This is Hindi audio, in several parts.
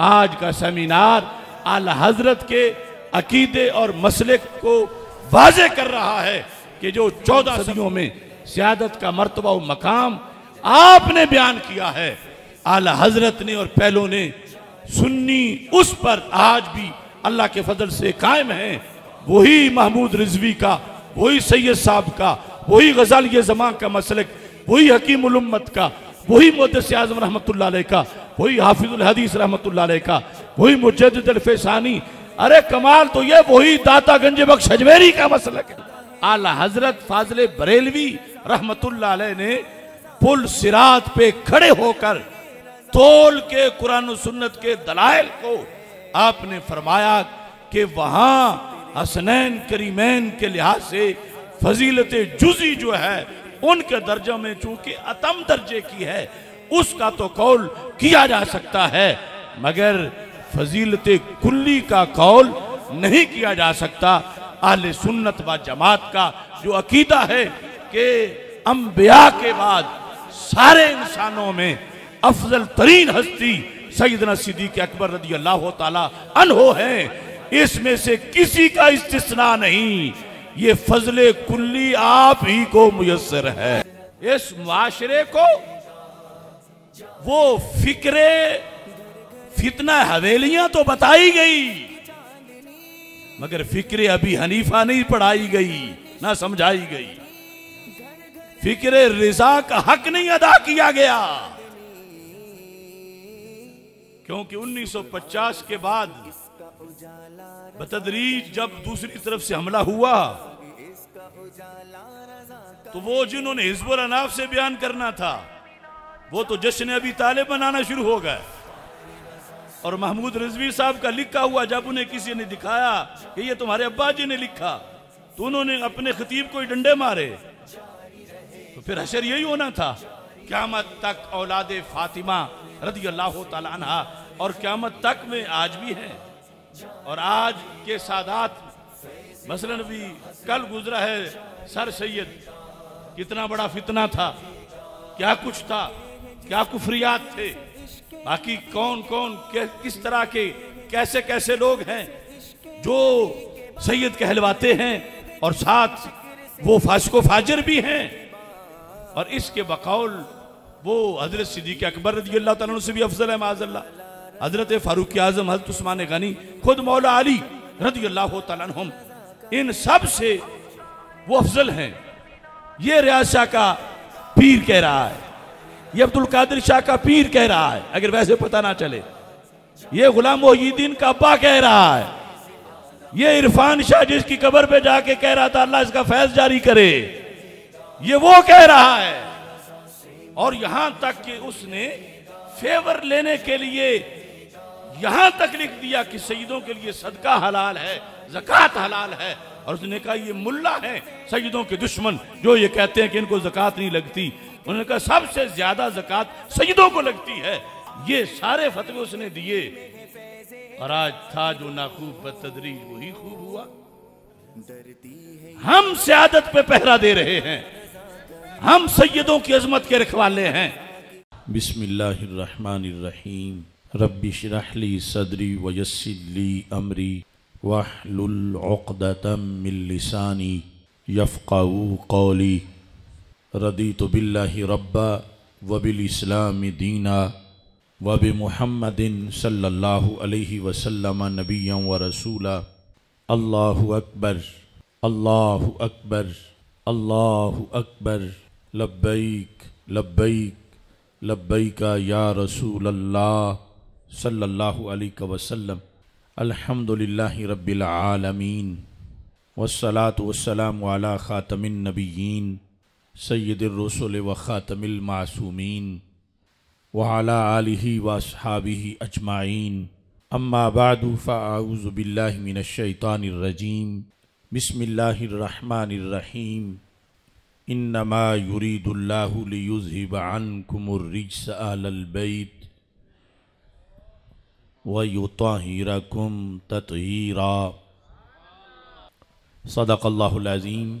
आज का सेमिनार आला हजरत के अकीदे और मसले को वाजे कर रहा है कि जो चौदह सदियों में सियादत का मरतबा मकाम आपने बयान किया है आला हजरत ने और पहलों ने सुन्नी उस पर आज भी अल्लाह के फजल से कायम है वही महमूद रिजवी का वही सैयद साहब का वही गजाल जमा का मसलक वही हकीम उलम्मत का वही मुदस आजम रहमत का वही हाफिजुल हदीस रहमत का वही मुजदानी अरे कमाल तो ये वही दाता गंज बख्श अजमेरी का मसलक है आला हजरत फाजल बरेलवी रहमत ने पुल सिरात पे खड़े होकर तोल के कुरान सुन्नत के दलाइल को आपने फरमाया कि वहां हसनैन करीमैन के लिहाज से फजीलत जुजी जो है उनके दर्जा में चूंकि अतम दर्जे की है उसका तो कौल किया जा सकता है मगर फजीलत कुल्ली का कौल नहीं किया जा सकता आल सुन्नत व जमात का जो अकीदा है कि अम्बिया के बाद सारे इंसानों में अफजल तरीन हस्ती सईदना सिद्दीक अकबर रदी अल्लाह तहो है इसमें से किसी का इस्तना नहीं ये फजल कुल्ली आप ही को मुयसर है इस माशरे को वो फिक्रे फितना हवेलियां तो बताई गई मगर फिक्रे अभी हनीफा नहीं पढ़ाई गई ना समझाई गई फिक्र रिजा का हक नहीं अदा किया गया क्योंकि 1950 के बाद बतदरीज जब दूसरी तरफ से हमला हुआ तो वो जिन्होंने हिजबुल अनाफ से बयान करना था वो तो जश्न अभी ताले बनाना शुरू हो गए और महमूद रजवी साहब का लिखा हुआ जब उन्हें किसी ने दिखाया कि ये तुम्हारे अब्बा जी ने लिखा तो उन्होंने अपने खतीब को डंडे मारे तो फिर अशर यही होना था क्यामत तक औलाद फातिमा रदी अल्लाह तला और क्यामत तक में आज भी है और आज के सादात मसलन भी कल गुजरा है सर सैयद कितना बड़ा फितना था क्या कुछ था क्या कुफरियात थे बाकी कौन कौन किस तरह के कैसे कैसे लोग हैं जो सैयद कहलवाते हैं और साथ वो फासको फाजर भी हैं और इसके बकौल वो हजरत सिद्दीक अकबर रजी अल्लाह तला से भी अफजल है माजल्ला हजरत फारूक आजम हजरत उस्मान गनी खुद मौला अली रजी अल्लाह तम इन सब से वो अफजल हैं ये रियासा का पीर कह रहा है ये अब्दुल कादिर शाह का पीर कह रहा है अगर वैसे पता ना चले ये गुलाम मोहीद्दीन का पा कह रहा है ये इरफान शाह जिसकी कबर पे जाके कह रहा था अल्लाह इसका फैज जारी करे ये वो कह रहा है और यहां तक कि उसने फेवर लेने के लिए यहां तक लिख दिया कि सईदों के लिए सदका हलाल है जक़ात हलाल है और उसने कहा ये मुल्ला है सईदों के दुश्मन जो ये कहते हैं कि इनको जक़ात नहीं लगती उन्होंने कहा सबसे ज्यादा जक़ात सईदों को लगती है ये सारे फतवे उसने दिए और आज था जो नाखूब बतदरीज वही खूब हुआ हम सियादत पे पहरा दे रहे हैं हम सैदों की अजमत के रखवाले हैं बिस्मिल्लाहिर्रहमानिर्रहीम रब्बी शरहली सदरी वयसली अमरी वाहलुल उक़दतम मिल्लिसानी यफ़क़ाऊ कौली रदी तो बिल्ला रब्बा वबिल इस्लाम दीना वब महमदिन सल्ला वसलम नबिया व रसूला अल्लाह अकबर अल्लाह अकबर अल्लाह अकबर लब्बैक लब्बैक लब्बैका या रसूल अल्लाह सल्लल्लाहु अलैहि वसल्लम अल्हम्दुलिल्लाह रब्बिल आलमीन वस्सलातु वस्सलाम अला ख़ातमिन नबिय्यीन सैदरसोल व ख़ातमिल मासूमीन वला आलि वासहाबी अजमाइन अम्माबाद फ़ाऊज़बिल्लिमिनशैतानरजीम बसमिल्लाम इन्नमा युरीदुल्लाज़िबानकुमरजसबैत वयुताहिरकुम ततहीरा सदक़ल्लाज़ीम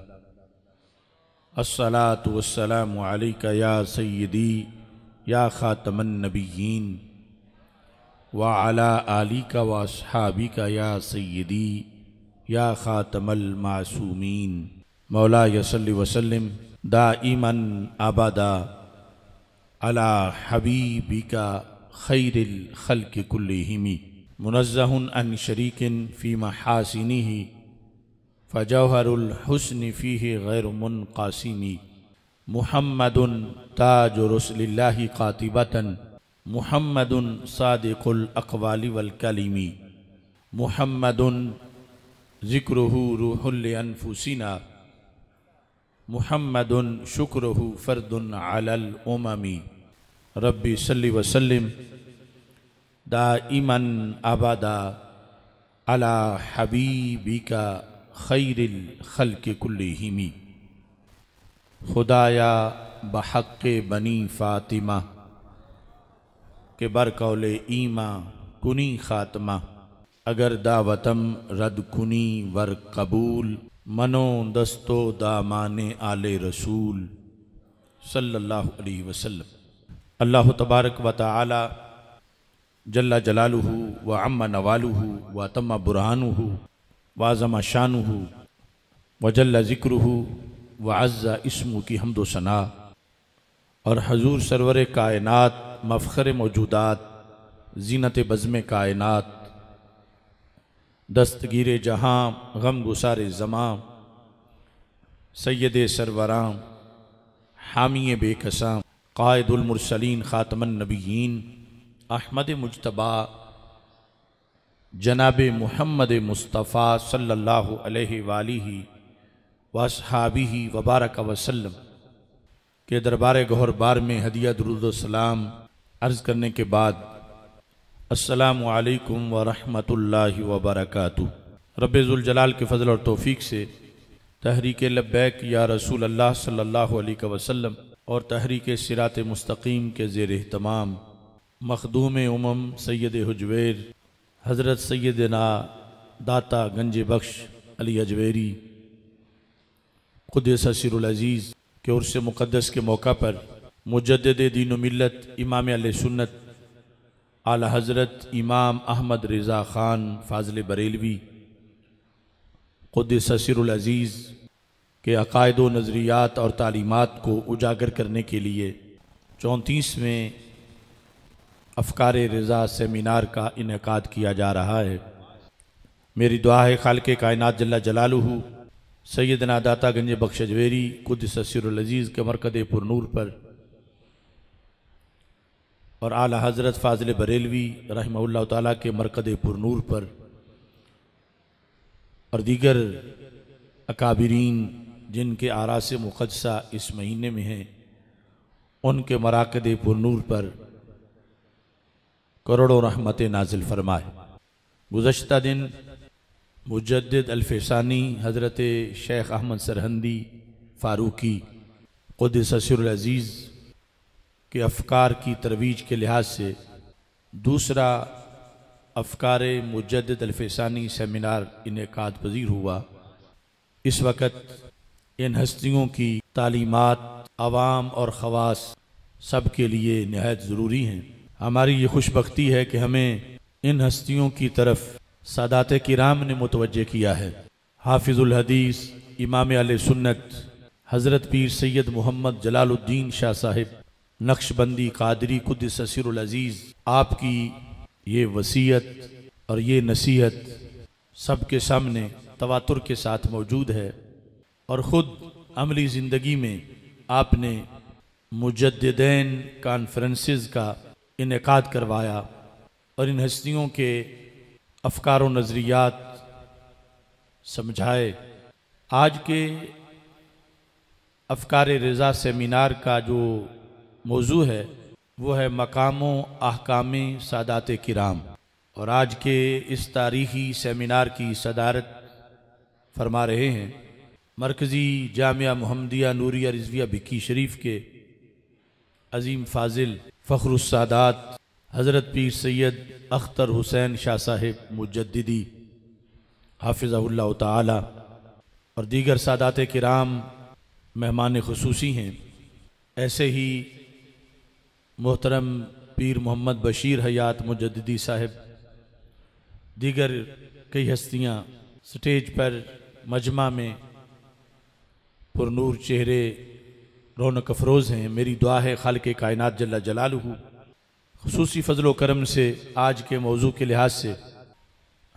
असलात वसलाम या सैदी या ख़ातमनबीन व अला आली का व सहाबी या सैदी या ख़ातमल मासूमीन मौला यसल्ल वसलम दाइमन आबादा अला हबीबी का खैरखल के कुल्लहिमी मुनज़न अन शरीकिन फ़ी महासिनी फ़जहरुल हसन फ़ी गैर मुन कासिमी महमद ताज रसल्ला कातिबता महमद सादिकुल अकवाली वलकलीमी महमद ज़िक्र रूहुलफुसिना महमद शुक्र फ़र्दन अलमी रबी सल्ली वसलम दाइमन अबादा अला हबीबिका खैरिल खल के कुल कुल्लहीमी खुदाया बहक बनी फ़ातिमा के बरकौल ईमा कुनी ख़ातमा अगर दावतम रद कुनी वर कबूल मनो दस्तो दामान आल रसूल सल्लल्लाहु अलैहि वसल्लम अल्लाह तबारक व ताली जल्ला जलालू व अम्मा नवालू व तम्मा बुरहानू वाजम शान हो वजल ज़िक्र व वज़ा इसमू की हमदोसना और हजूर सरवर कायनत मफ़र मौजूदात जीनत बज़म कायनत दस्तगीर जहाँ गम गुसार ज़मां सैद सरवराम हामी बेकसाम कायदुलमरसलिन नबीन अहमद मुशतबा जनाब महमद मुस्तफ़ा सल्ला वसहाबी वबारक वसलम के दरबार गहर बार में हदिया दरुदसलाम अर्ज़ करने के बाद असलकम वरहल वबरक रबाल के फजल और तोफ़ी से तहरीक लब्बैक या रसूल अल्लाह सल्लल्लाहु अलैहि वसल्लम और तहरीक सिरात मुस्तकीम के जेर तमाम मखदूम उमम सैद हजवेर हज़रत सैद ना दाता गंज बख्श अली अजवेरी खुद ससरजीज़ के उर्स मुक़दस के मौका पर मुजद दीन मिलत इमाम अल सुन्नत आला हज़रत इमाम अहमद रज़ा ख़ान फाजिल बरेलवी खुद ससरजीज़ के अकायद नज़रियात और तालीमत को उजागर करने के लिए चौंतीसवें अफकार रज़ा सेमिनार का इनका किया जा रहा है मेरी दुआ है खाल के कायनत जल्ला जलालू सैदना दाता गंज बख्शजवेरी खुद ससरलज़ीज़ के मरकद पुरूर पर और आला हज़रत फाजिल बरेलवी रही ताली के मरकद पर और दीगर अकाबरीन जिनके आरा से मुकदसा इस महीने में हैं उनके मराकद पुरूर पर करोड़ों रहमत नाजिल फरमाए गुज्त दिन मुजद अलफानी हज़रत शेख अहमद सरहंदी फ़ारूकी खुद ससुरज़ीज़ के अफकार की तरवीज के लिहाज से दूसरा अफकार मुजद अल्फानी सेमिनार इनका पजीर हुआ इस वक्त इन हस्तियों की तालीमत आवाम और ख़वास सब के लिए नहायत ज़रूरी हैं हमारी ये खुशबकती है कि हमें इन हस्तियों की तरफ सादात किराम ने मुतवजह किया है हाफिजुल हदीस इमाम आल सुन्नत हज़रत पीर सैयद मोहम्मद जलालुद्दीन शाह साहिब नक्शबंदी कादरी खुद ससरजीज़ आपकी ये वसीयत और ये नसीहत सबके सामने तवातुर के साथ मौजूद है और ख़ुद अमली ज़िंदगी में आपने मुजदैन कॉन्फ्रेंसेस का इनका करवाया और इन हस्तियों के अफकार नज़रियात समझाए आज के अफकार रज़ा सेमिनार का जो मौजू है वो है मकामों अहकाम सादात किराम और आज के इस तारीखी सेमिनार की सदारत फरमा रहे हैं मरकज़ी जामिया मोहम्मदिया नूरिया रिजविया भिक्की शरीफ के अजीम फाजिल फ़खरुसादात हज़रत पीर सैद अख्तर हुसैन शाह साहिब मुजदी हाफिज़ल्ला ताली और दीगर सादात कराम मेहमान खसूसी हैं ऐसे ही मोहतरम पीर मोहम्मद बशीर हयात मुजदी साहब दीगर कई हस्तियाँ स्टेज पर मजमा में पुरनूर चेहरे रौनक अफरोज़ हैं मेरी दुआ है खाल के कायनत जला जलाल हूँ खसूस फ़जल करम से आज के मौजू के लिहाज से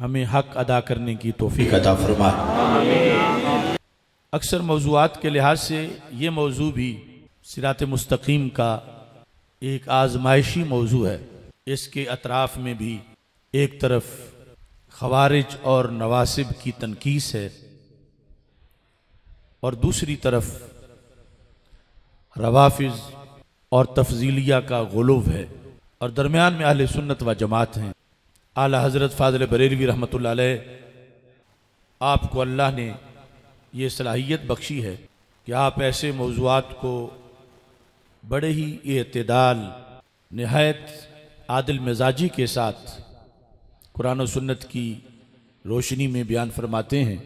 हमें हक अदा करने की तोफ़ी अदा फरमा अक्सर मौजूद के लिहाज से ये मौजू भी सिरात मुस्तकीम का एक आजमाइशी मौजू है इसके अतराफ़ में भी एक तरफ खवारिज और नवासिब की तनकीस है और दूसरी तरफ रवाफिज और तफजीलिया का गुलूब है और दरमियान में अहल सुन्नत व जमात हैं आला हज़रत फाजल बरेलवी रहमत आपको अल्लाह ने ये सलाहियत बख्शी है कि आप ऐसे मौजूद को बड़े ही अतदाल नहायत आदिल मिजाजी के साथ कुरान सन्नत की रोशनी में बयान फरमाते हैं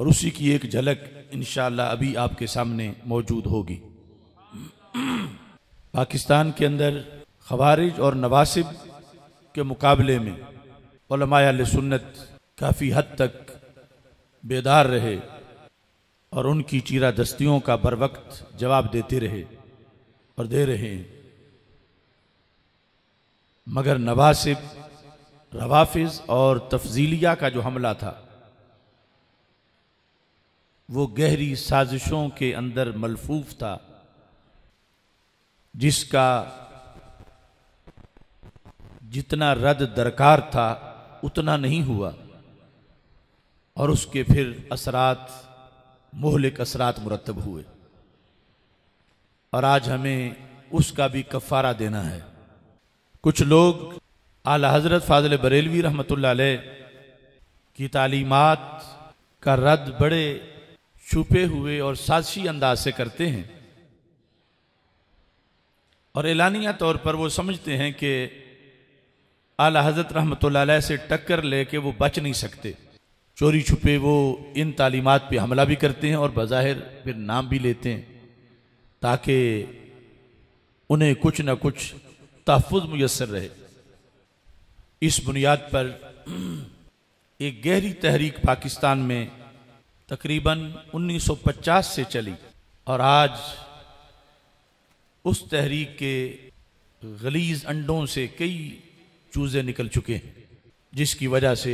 और उसी की एक झलक इन अभी आपके सामने मौजूद होगी पाकिस्तान के अंदर खबारिज और नवासिब के मुकाबले में सुन्नत काफ़ी हद तक बेदार रहे और उनकी चीरा दस्तियों का बर वक्त जवाब देते रहे और दे रहे हैं मगर नवासिब रवाफिज और तफजीलिया का जो हमला था वो गहरी साजिशों के अंदर मलफूफ था जिसका जितना रद दरकार था उतना नहीं हुआ और उसके फिर असरात मोहलिक असरात मुरतब हुए और आज हमें उसका भी कफ़ारा देना है कुछ लोग आला हज़रत फाजल बरेलवी रहमत की तालीमत का रद्द बड़े छुपे हुए और साजशी अंदाज से करते हैं और एलानिया तौर पर वो समझते हैं कि आला हजरत रहमत से टक्कर ले के वो बच नहीं सकते चोरी छुपे वो इन तालीमत पर हमला भी करते हैं और बज़ाहिर फिर नाम भी लेते हैं ताकि उन्हें कुछ ना कुछ तहफ़ मैसर रहे इस बुनियाद पर एक गहरी तहरीक पाकिस्तान में तकरीबन 1950 से चली और आज उस तहरीक के गलीज अंडों से कई चूज़े निकल चुके हैं जिसकी वजह से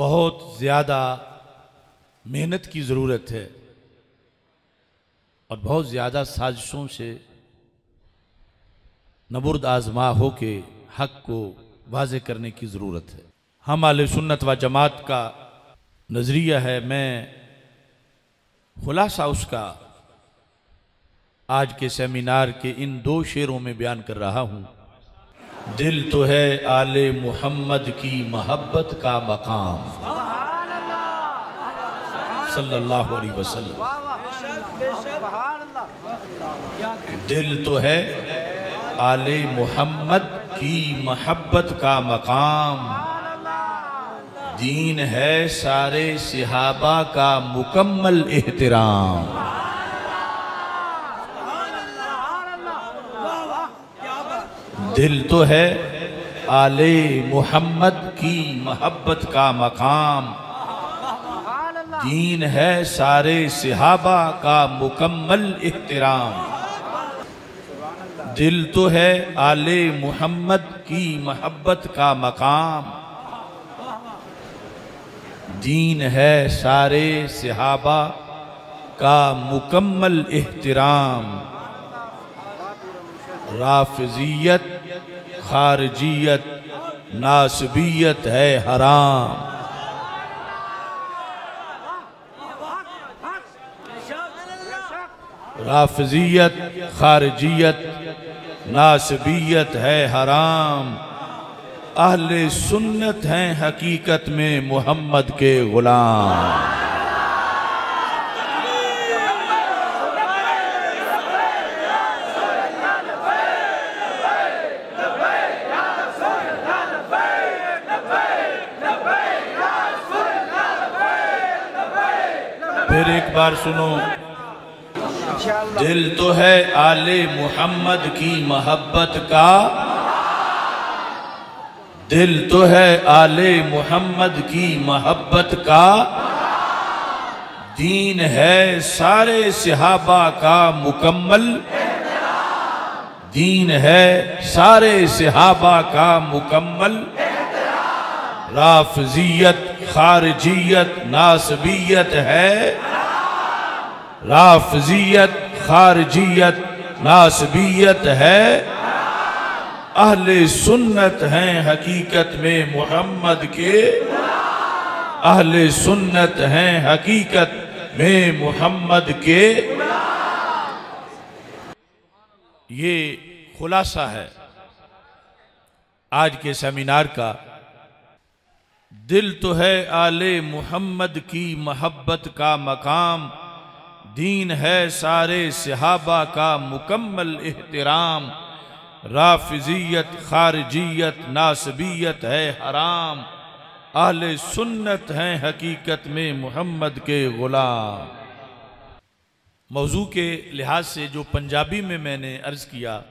बहुत ज़्यादा मेहनत की ज़रूरत है और बहुत ज़्यादा साजिशों से नबुर्द आजमा हो के हक को वाज करने की ज़रूरत है हम आल सुन्नत व जमात का नज़रिया है मैं खुलासा उसका आज के सेमिनार के इन दो शेरों में बयान कर रहा हूँ दिल तो है आले मोहम्मद की मोहब्बत का मकाम सल्लल्लाहु अलैहि वसल्लम दिल तो है आले मोहम्मद की मोहब्बत का मकाम दीन है सारे सिहाबा का मुकम्मल एहतराम दिल तो है आले मोहम्मद की मोहब्बत का मकाम दीन है सारे सिहाबा का मुकम्मल इहतराम दिल तो है आले मोहम्मद की मोहब्बत का मकाम दीन है सारे सिहाबा का मुकम्मल एहतराम राफजियत खारजियत नासबियत है हराम राफजियत खारजियत नासबियत है हराम अहले सुन्नत हैं हकीकत में मोहम्मद के ग़ुलाम फिर एक बार सुनो दिल तो है आले मोहम्मद की मोहब्बत का दिल तो है आले मोहम्मद की मोहब्बत का दीन है सारे सिहाबा का मुकम्मल दीन है सारे सिहाबा का मुकम्मल राफजियत खारजियत नासबियत है राफजियत खारजियत नासबियत है अहले सुन्नत हैं हकीकत में मोहम्मद के अहले सुन्नत हैं हकीकत में मोहम्मद के ये खुलासा है आज के सेमिनार का दिल तो है आले मोहम्मद की मोहब्बत का मकाम दीन है सारे सहाबा का मुकम्मल एहतराम राफिजियत खारजियत नासबियत है हराम आल सुन्नत हैं हकीकत में मोहम्मद के ग़ुलाम मौजू के लिहाज से जो पंजाबी में मैंने अर्ज़ किया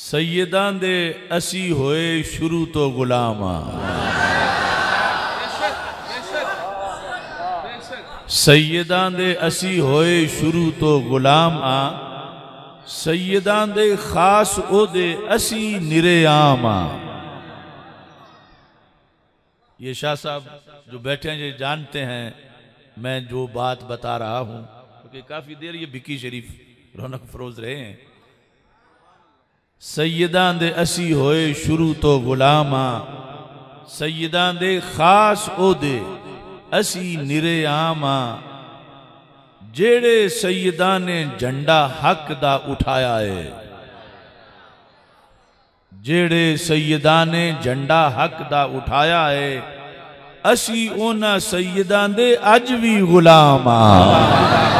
सैदा दे असी होए शुरू तो गुलाम सैदा दे असी होए शुरू तो गुलाम आ सैदा तो दे खास ओदे असी निरे आम आ ये शाह साहब जो बैठे हैं ये जानते हैं मैं जो बात बता रहा हूँ क्योंकि काफ़ी देर ये बिकी शरीफ रौनक फरोज रहे हैं सयदा दे असी होए शुरू तो गुलामा सैयदा दे खास ओदे असी निरे आमा जेड़े सयदा ने झंडा हक दा उठाया है जेड़े सैयदा ने झंडा हक दा उठाया है असी ओना सैयदा दे अज भी गुलाम गुलामा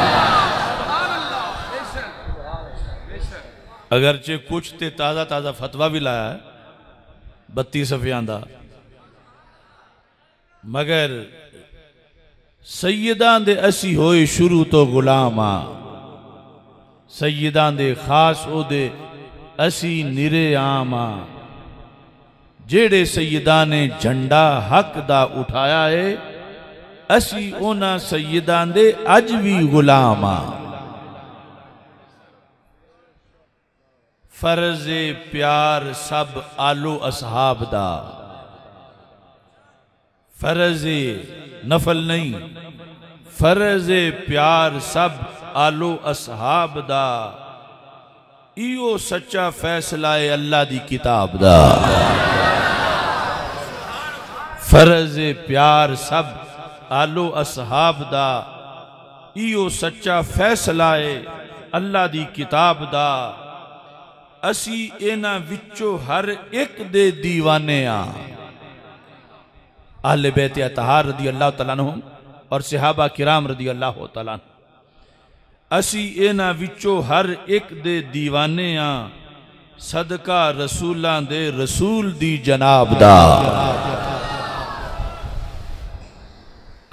अगरचे कुछ तो ताज़ा ताज़ा फतवा भी लाया है बत्ती सफियां का मगर सैदा दे असी होए शुरू तो गुलाम आ सैदा दे खास ओदे असी निरे आम आ जेड़े सईदा ने झंडा हक दा उठाया है असी उन्होंने सैदा दे अज भी गुलाम आ फर्ज प्यार सब आलू असहाब दा फर्ज नफल नहीं फर्ज प्यार सब आलो असहाब दा इो सच्चा फैसला है अल्लाह की किताब दा फर्ज प्यार सब आलो असहाब दा इो सच्चा फैसला है अल्लाह की किताब दा असी एना विचो हर एक दे दीवाने ਆ अहल बैत अतहार रदी अल्लाह तला और सिहाबा किराम रदी अल्लाह तला असी एना विचो हर एक दे दीवाने आ सदका रसूलों दे रसूल दी जनाब दा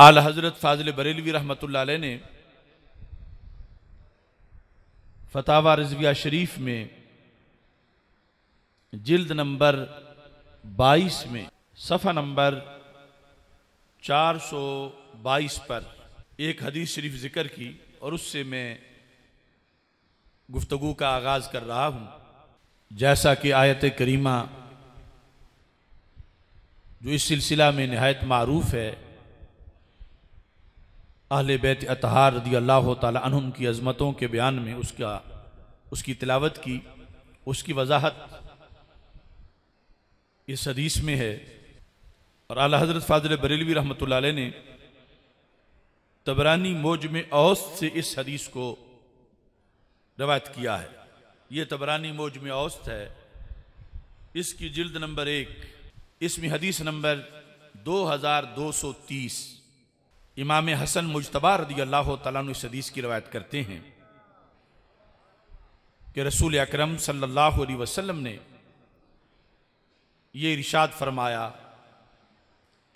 आला हजरत फाजिल बरेलवी रहमत ने फतावा रजविया शरीफ में जिल्द नंबर 22 में सफ़ा नंबर 422 पर एक हदीस शरीफ ज़िक्र की और उससे मैं गुफ्तु का आगाज़ कर रहा हूँ जैसा कि आयत करीमा जो इस सिलसिला में नहायत मरूफ है अहल बैत अतहार रदी अल्लाह तुम की अज़मतों के बयान में उसका उसकी तिलावत की उसकी वजाहत इस हदीस में है और अला हजरत फाजिल बरेलवी रहमत ने तबरानी मौज में औस से इस हदीस को रवायत किया है यह तबरानी मौज में औस्त है इसकी जिल्द नंबर एक इसमें हदीस नंबर 2230 इमाम हसन मुशतबा रदी अल्लाह तु इस हदीस की रवायत करते हैं कि रसूल अकरम सल्लल्लाहु अलैहि वसल्लम ने ये इर्शाद फरमाया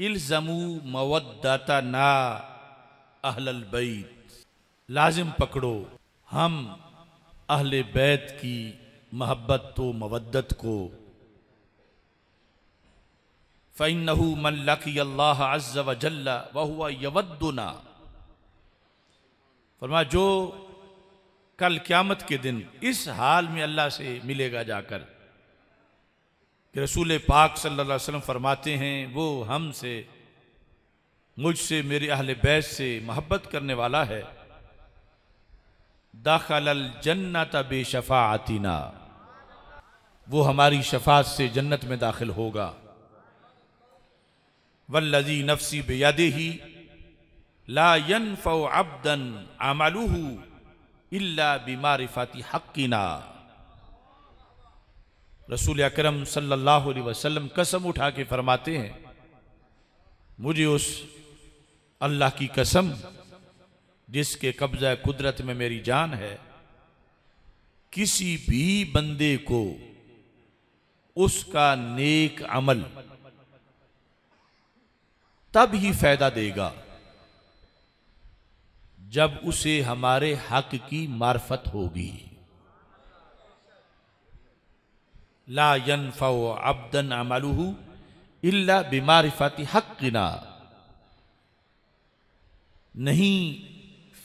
इल्ज़मू मवदता ना अहलल बैत लाजिम पकड़ो हम अहल बैत की मोहब्बत तो मवदत को फ़ैन मन लकी अल्लाह अज्ज वजल्ला वह हुआ यवदना फरमा जो कल क़्यामत के दिन इस हाल में अल्लाह से मिलेगा जाकर कि रसूल पाक सल्लल्लाहु अलैहि वसल्लम फरमाते हैं वो हम से मुझसे मेरे अहल बैस से मोहब्बत करने वाला है दाखल जन्नत शफा आतीना वो हमारी शफात से जन्नत में दाखिल होगा वल्लजी नफसी बेयाद ही लायन फ़ो अबदन आमालू इल्ला बीमारिफाती हक़ीना रसूल अकरम सल्लल्लाहु अलैहि वसल्लम कसम उठा के फरमाते हैं मुझे उस अल्लाह की कसम जिसके कब्जा कुदरत में मेरी जान है किसी भी बंदे को उसका नेक अमल तब ही फायदा देगा जब उसे हमारे हक की मार्फत होगी ला यन फ़ो अब्दन अमलू इल्ला बिमारिफाती हक़ना नहीं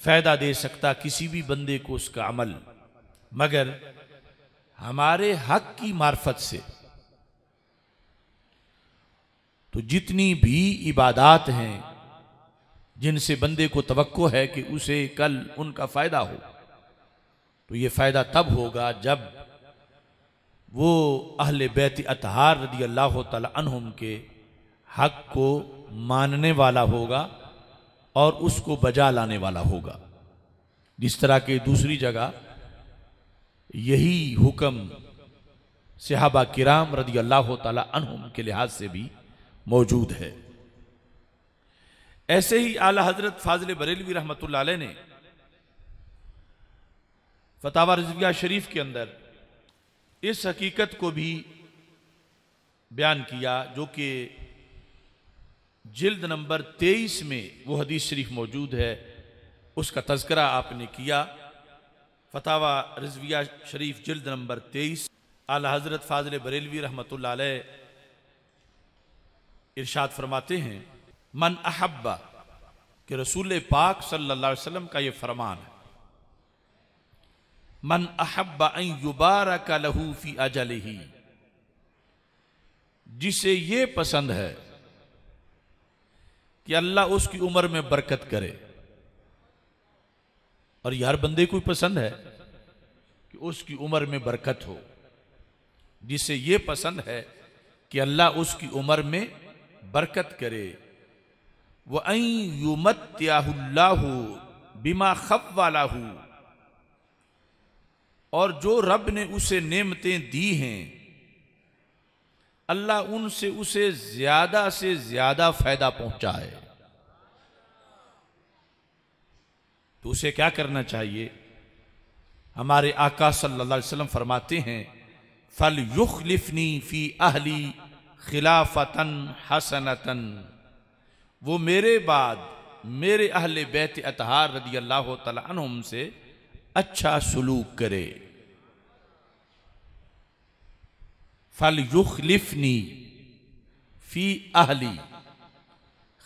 फ़ायदा दे सकता किसी भी बंदे को उसका अमल मगर हमारे हक की मार्फत से तो जितनी भी इबादात हैं जिनसे बंदे को तवक्को है कि उसे कल उनका फ़ायदा हो तो ये फ़ायदा तब होगा जब वो अहल बैत अतहार रदी अल्लाह तहम के हक को मानने वाला होगा और उसको बजा लाने वाला होगा जिस तरह के दूसरी जगह यही हुक्म सिहाबा किराम रदी अल्लाह तहम के लिहाज से भी मौजूद है ऐसे ही आला हजरत फाजिल बरेलवी रहमत ने फतावा रजविया शरीफ के अंदर इस हकीकत को भी बयान किया जो कि जिल्द नंबर तेईस में वो हदीस शरीफ मौजूद है उसका तस्करा आपने किया फतावा रजविया शरीफ जिल्द नंबर तेईस आला हज़रत फाजल बरेलवी रहमत इरशाद फरमाते हैं मन अहब्बा के रसूल पाक सल्लल्लाहु अलैहि वसल्लम का ये फरमान है मन अहब युबारा का लहूफी अजल ही जिसे ये पसंद है कि अल्लाह उसकी उम्र में बरकत करे और यार बंदे को पसंद है कि उसकी उम्र में बरकत हो जिसे ये पसंद है कि अल्लाह उसकी उम्र में बरकत करे वह अई याहुल्लाहू बीमा खप वाला हूं और जो रब ने उसे नेमतें दी हैं अल्लाह उनसे उसे ज़्यादा से ज़्यादा फ़ायदा पहुंचाए तो उसे क्या करना चाहिए हमारे आका सल्लल्लाहु अलैहि वसल्लम फरमाते हैं फल युखलिफनी फ़ी अहली खिलाफतन हसनतन वो मेरे बाद मेरे अहले बैत अतहार रदी अल्लाह तला से अच्छा सलूक करे फल युखलिफनी फी अहली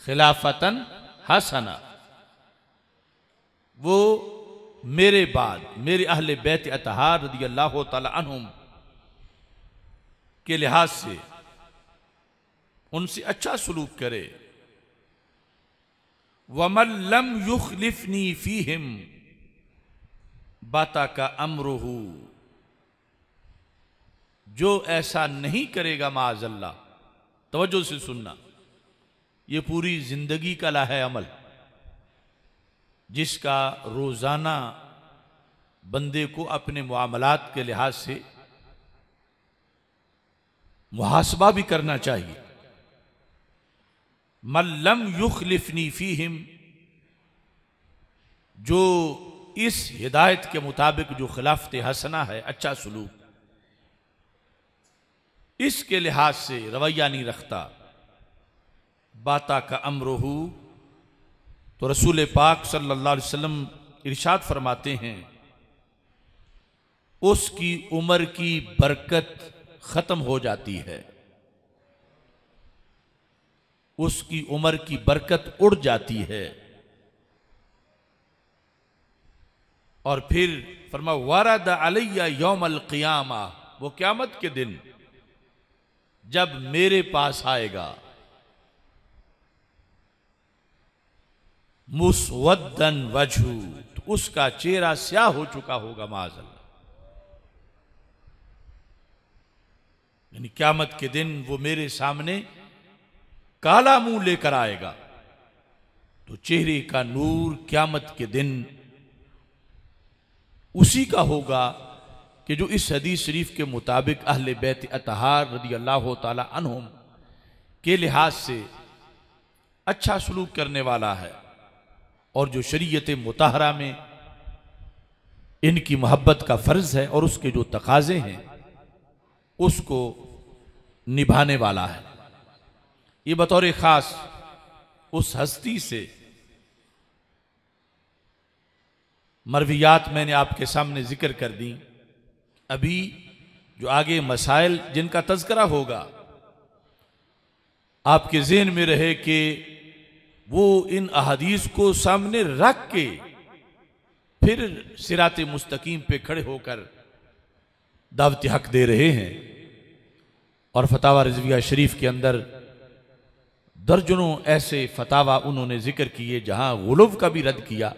खिलाफतन हसना वो मेरे बाद मेरे अहल बैत अतहार अल्लाह तुम के लिहाज से उनसे अच्छा सलूक करे वमल्लम युखलिफनी फ़ी हिम बाता का अमरूहू जो ऐसा नहीं करेगा माजल्ला तवज्जो से सुनना ये पूरी जिंदगी का लाह अमल जिसका रोज़ाना बंदे को अपने मामलात के लिहाज से मुहासबा भी करना चाहिए मल्लम फी हिम जो इस हिदायत के मुताबिक जो खिलाफत हसना है अच्छा सलूक इसके लिहाज से रवैया नहीं रखता बाता का अम्र हो तो रसूल पाक सल्लल्लाहु अलैहि वसल्लम इरशाद फरमाते हैं उसकी उम्र की बरकत ख़त्म हो जाती है उसकी उम्र की बरकत उड़ जाती है और फिर फरमा वरद अलैया योमल क़ियामा वो क़्यामत के दिन जब मेरे पास आएगा मुसवदन वजू तो उसका चेहरा स्याह हो चुका होगा माजल यानी क्यामत के दिन वो मेरे सामने काला मुंह लेकर आएगा तो चेहरे का नूर क्यामत के दिन उसी का होगा कि जो इस हदीस शरीफ के मुताबिक अहल बैत अतहार रदी अल्लाह तहम के लिहाज से अच्छा सलूक करने वाला है और जो शरीयत मतहरा में इनकी मोहब्बत का फ़र्ज़ है और उसके जो तकाजे हैं उसको निभाने वाला है ये बतौर ख़ास उस हस्ती से मरवियात मैंने आपके सामने जिक्र कर दी अभी जो आगे मसाइल जिनका तस्करा होगा आपके जहन में रहे कि वो इन अहादीस को सामने रख के फिर सिरात मुस्तकीम पे खड़े होकर दावत हक दे रहे हैं और फतावा रजविया शरीफ के अंदर दर्जनों ऐसे फतावा उन्होंने जिक्र किए जहां गुलव का भी रद्द किया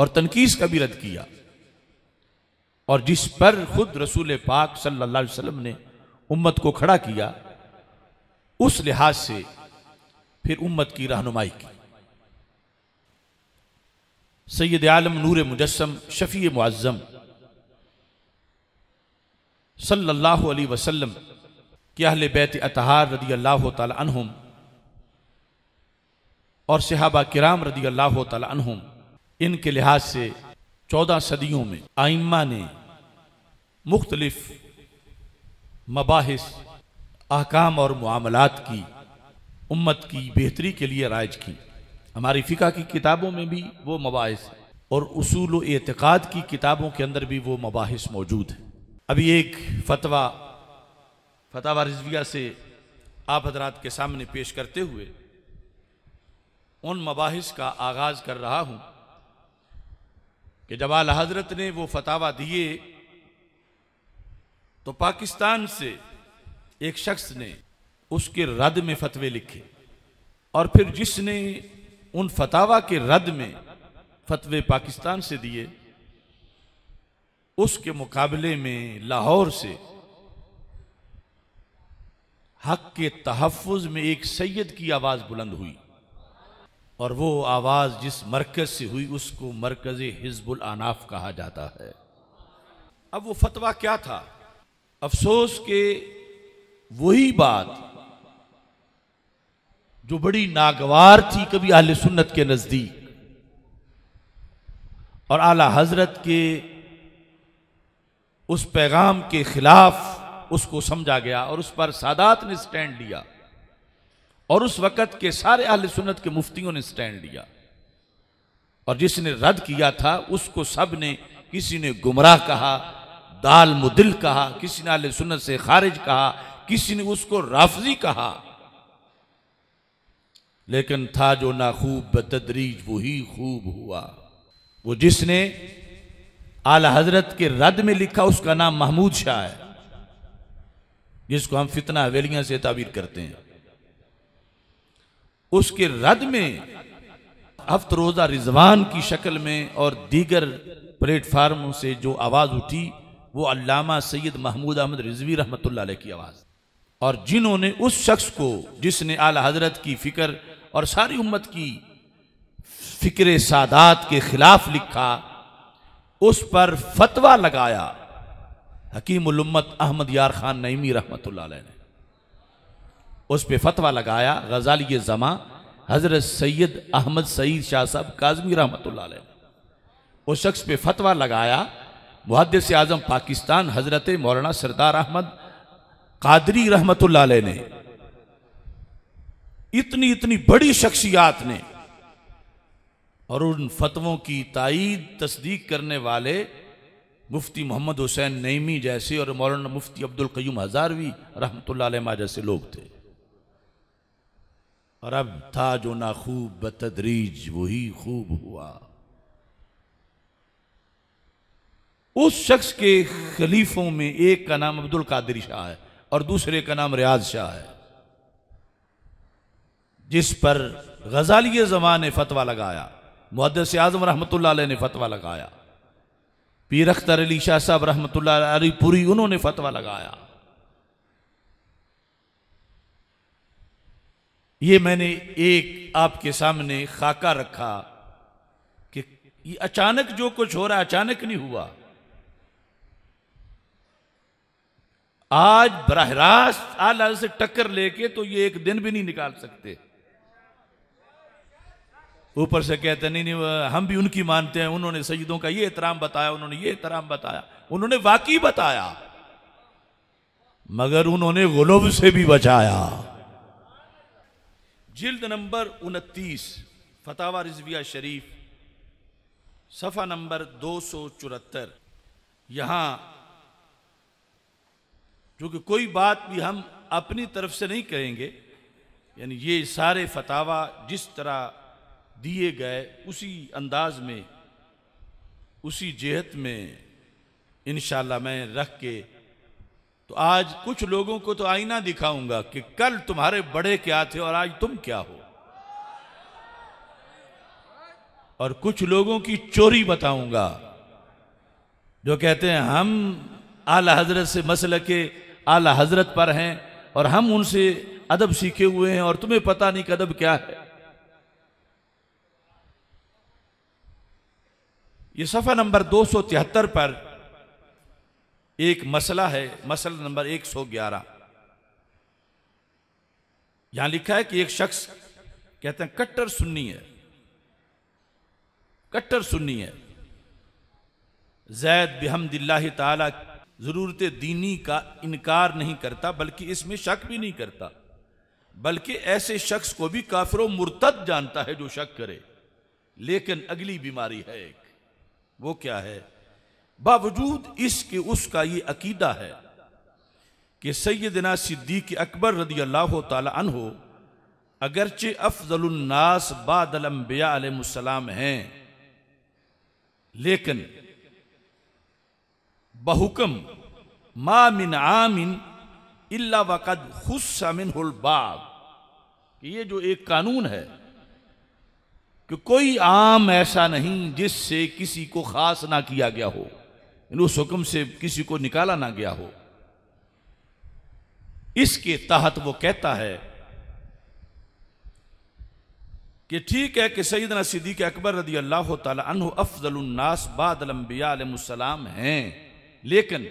और तनकीस का भी रद्द किया और जिस पर खुद रसूल पाक सल्लल्लाहु अलैहि वसल्लम ने उम्मत को खड़ा किया उस लिहाज से फिर उम्मत की रहनुमाई की सैद आलम नूर मुजस्म शफी मुआज़म सल्लल्लाहु अलैहि वसल्लम के अहल बैत अतहार रदी अल्लाह तहम और सहाबा किराम रदी अल्लाह तुम इनके लिहाज से चौदह सदियों में आइम्मा ने मुख्तलफ मबास अहकाम और मामलात की उम्मत की बेहतरी के लिए राइज की हमारी फ़िका की किताबों में भी वो मबास और असूल एतक़ाद की किताबों के अंदर भी वो मबास मौजूद हैं अभी एक फतवा फतवा रिजविया से आप हजरात के सामने पेश करते हुए उन मबास का आगाज़ कर रहा हूँ कि जब आला हजरत ने वो फतावा दिए तो पाकिस्तान से एक शख्स ने उसके रद में फतवे लिखे और फिर जिसने उन फतावा के रद में फतवे पाकिस्तान से दिए उसके मुकाबले में लाहौर से हक के तहफ़ में एक सैयद की आवाज़ बुलंद हुई और वो आवाज़ जिस मरकज़ से हुई उसको मरकज़ हिजबुल अनाफ कहा जाता है अब वो फतवा क्या था अफसोस के वही बात जो बड़ी नागवार थी कभी आल सुन्नत के नज़दीक और आला हजरत के उस पैगाम के खिलाफ उसको समझा गया और उस पर सादात ने स्टैंड लिया और उस वक़्त के सारे अहल सुन्नत के मुफ्तियों ने स्टैंड लिया और जिसने रद्द किया था उसको सब ने किसी ने गुमराह कहा दाल मुदिल कहा किसी ने अहल सुन्नत से खारिज कहा किसी ने उसको राफजी कहा लेकिन था जो ना खूब बतदरीज वही खूब हुआ वो जिसने आला हजरत के रद में लिखा उसका नाम महमूद शाह है जिसको हम फितना हवेलियां से ताबीर करते हैं उसके रद में हफ्त रोज़ा रिजवान की शक्ल में और दीगर प्लेटफार्मों से जो आवाज़ उठी वो अल्लामा सैयद महमूद अहमद रिजवी रहमत की आवाज़ और जिन्होंने उस शख्स को जिसने आला हजरत की फ़िक्र और सारी उम्मत की फ़िक्र सादात के ख़िलाफ़ लिखा उस पर फतवा लगाया हकीम उलम्मत अहमद यार खान नईमी रहमत ने उस पर फतवा लगाया गजाली जमा हज़रत सैयद अहमद सईद शाह साहब काजमी रहमत उस शख्स पे फतवा लगाया मुहद से आज़म पाकिस्तान हज़रत मौलाना सरदार अहमद कादरी रहमत ने इतनी इतनी बड़ी शख्सियात ने और उन फतवों की तइद तस्दीक करने वाले मुफ्ती मोहम्मद हुसैन नईमी जैसे और मौलाना मुफ्ती अब्दुल कयूम हज़ारवी रहमत जैसे लोग थे और अब था जो ना खूब बतदरीज वही खूब हुआ उस शख्स के खलीफों में एक का नाम अब्दुल कादिर शाह है और दूसरे का नाम रियाज शाह है जिस पर गजाली जमा ने फतवा लगाया मुहदस आजम रहमत ने फतवा लगाया पीर अख्तर अली शाह साहब रहमत पूरी उन्होंने फतवा लगाया ये मैंने एक आपके सामने खाका रखा कि ये अचानक जो कुछ हो रहा है अचानक नहीं हुआ आज बरह रास्त आला से टक्कर लेके तो ये एक दिन भी नहीं निकाल सकते ऊपर से कहते नहीं नहीं हम भी उनकी मानते हैं उन्होंने सईदों का ये एहतराम बताया उन्होंने ये एहतराम बताया उन्होंने वाकई बताया मगर उन्होंने गुलब से भी बचाया जिल्द नंबर उनतीस फतावा रिजविया शरीफ सफ़ा नंबर दो सौ चौहत्तर यहाँ क्योंकि कोई बात भी हम अपनी तरफ से नहीं कहेंगे यानी ये सारे फतावा जिस तरह दिए गए उसी अंदाज में उसी जेहत में इन मैं रख के तो आज कुछ लोगों को तो आईना दिखाऊंगा कि कल तुम्हारे बड़े क्या थे और आज तुम क्या हो और कुछ लोगों की चोरी बताऊंगा जो कहते हैं हम आला हजरत से मसल के आला हजरत पर हैं और हम उनसे अदब सीखे हुए हैं और तुम्हें पता नहीं कि अदब क्या है ये सफ़ा नंबर दो सौ तिहत्तर पर एक मसला है मसला नंबर 111 यहां लिखा है कि एक शख्स कहते हैं कट्टर सुन्नी है कट्टर सुन्नी है जैद बेहमदिल्ला ताला ज़रूरत दीनी का इनकार नहीं करता बल्कि इसमें शक भी नहीं करता बल्कि ऐसे शख्स को भी काफिर मुर्तद जानता है जो शक करे लेकिन अगली बीमारी है एक वो क्या है बावजूद इसके उसका ये अकीदा है कि सैदना सिद्दीक अकबर रदी अल्लाह तहो अगरचे अफजलनास बादलम्बियाम हैं लेकिन बहुकम मामिन आमिन इल्ला वक़द खुस्मिन बाब ये जो एक कानून है कि कोई आम ऐसा नहीं जिससे किसी को खास ना किया गया हो उस हुक्म से किसी को निकाला ना गया हो इसके तहत वो कहता है कि ठीक है कि सईदना सिद्दीक अकबर रदी अल्लाह तह अफजलनास बादलम्बियालम हैं लेकिन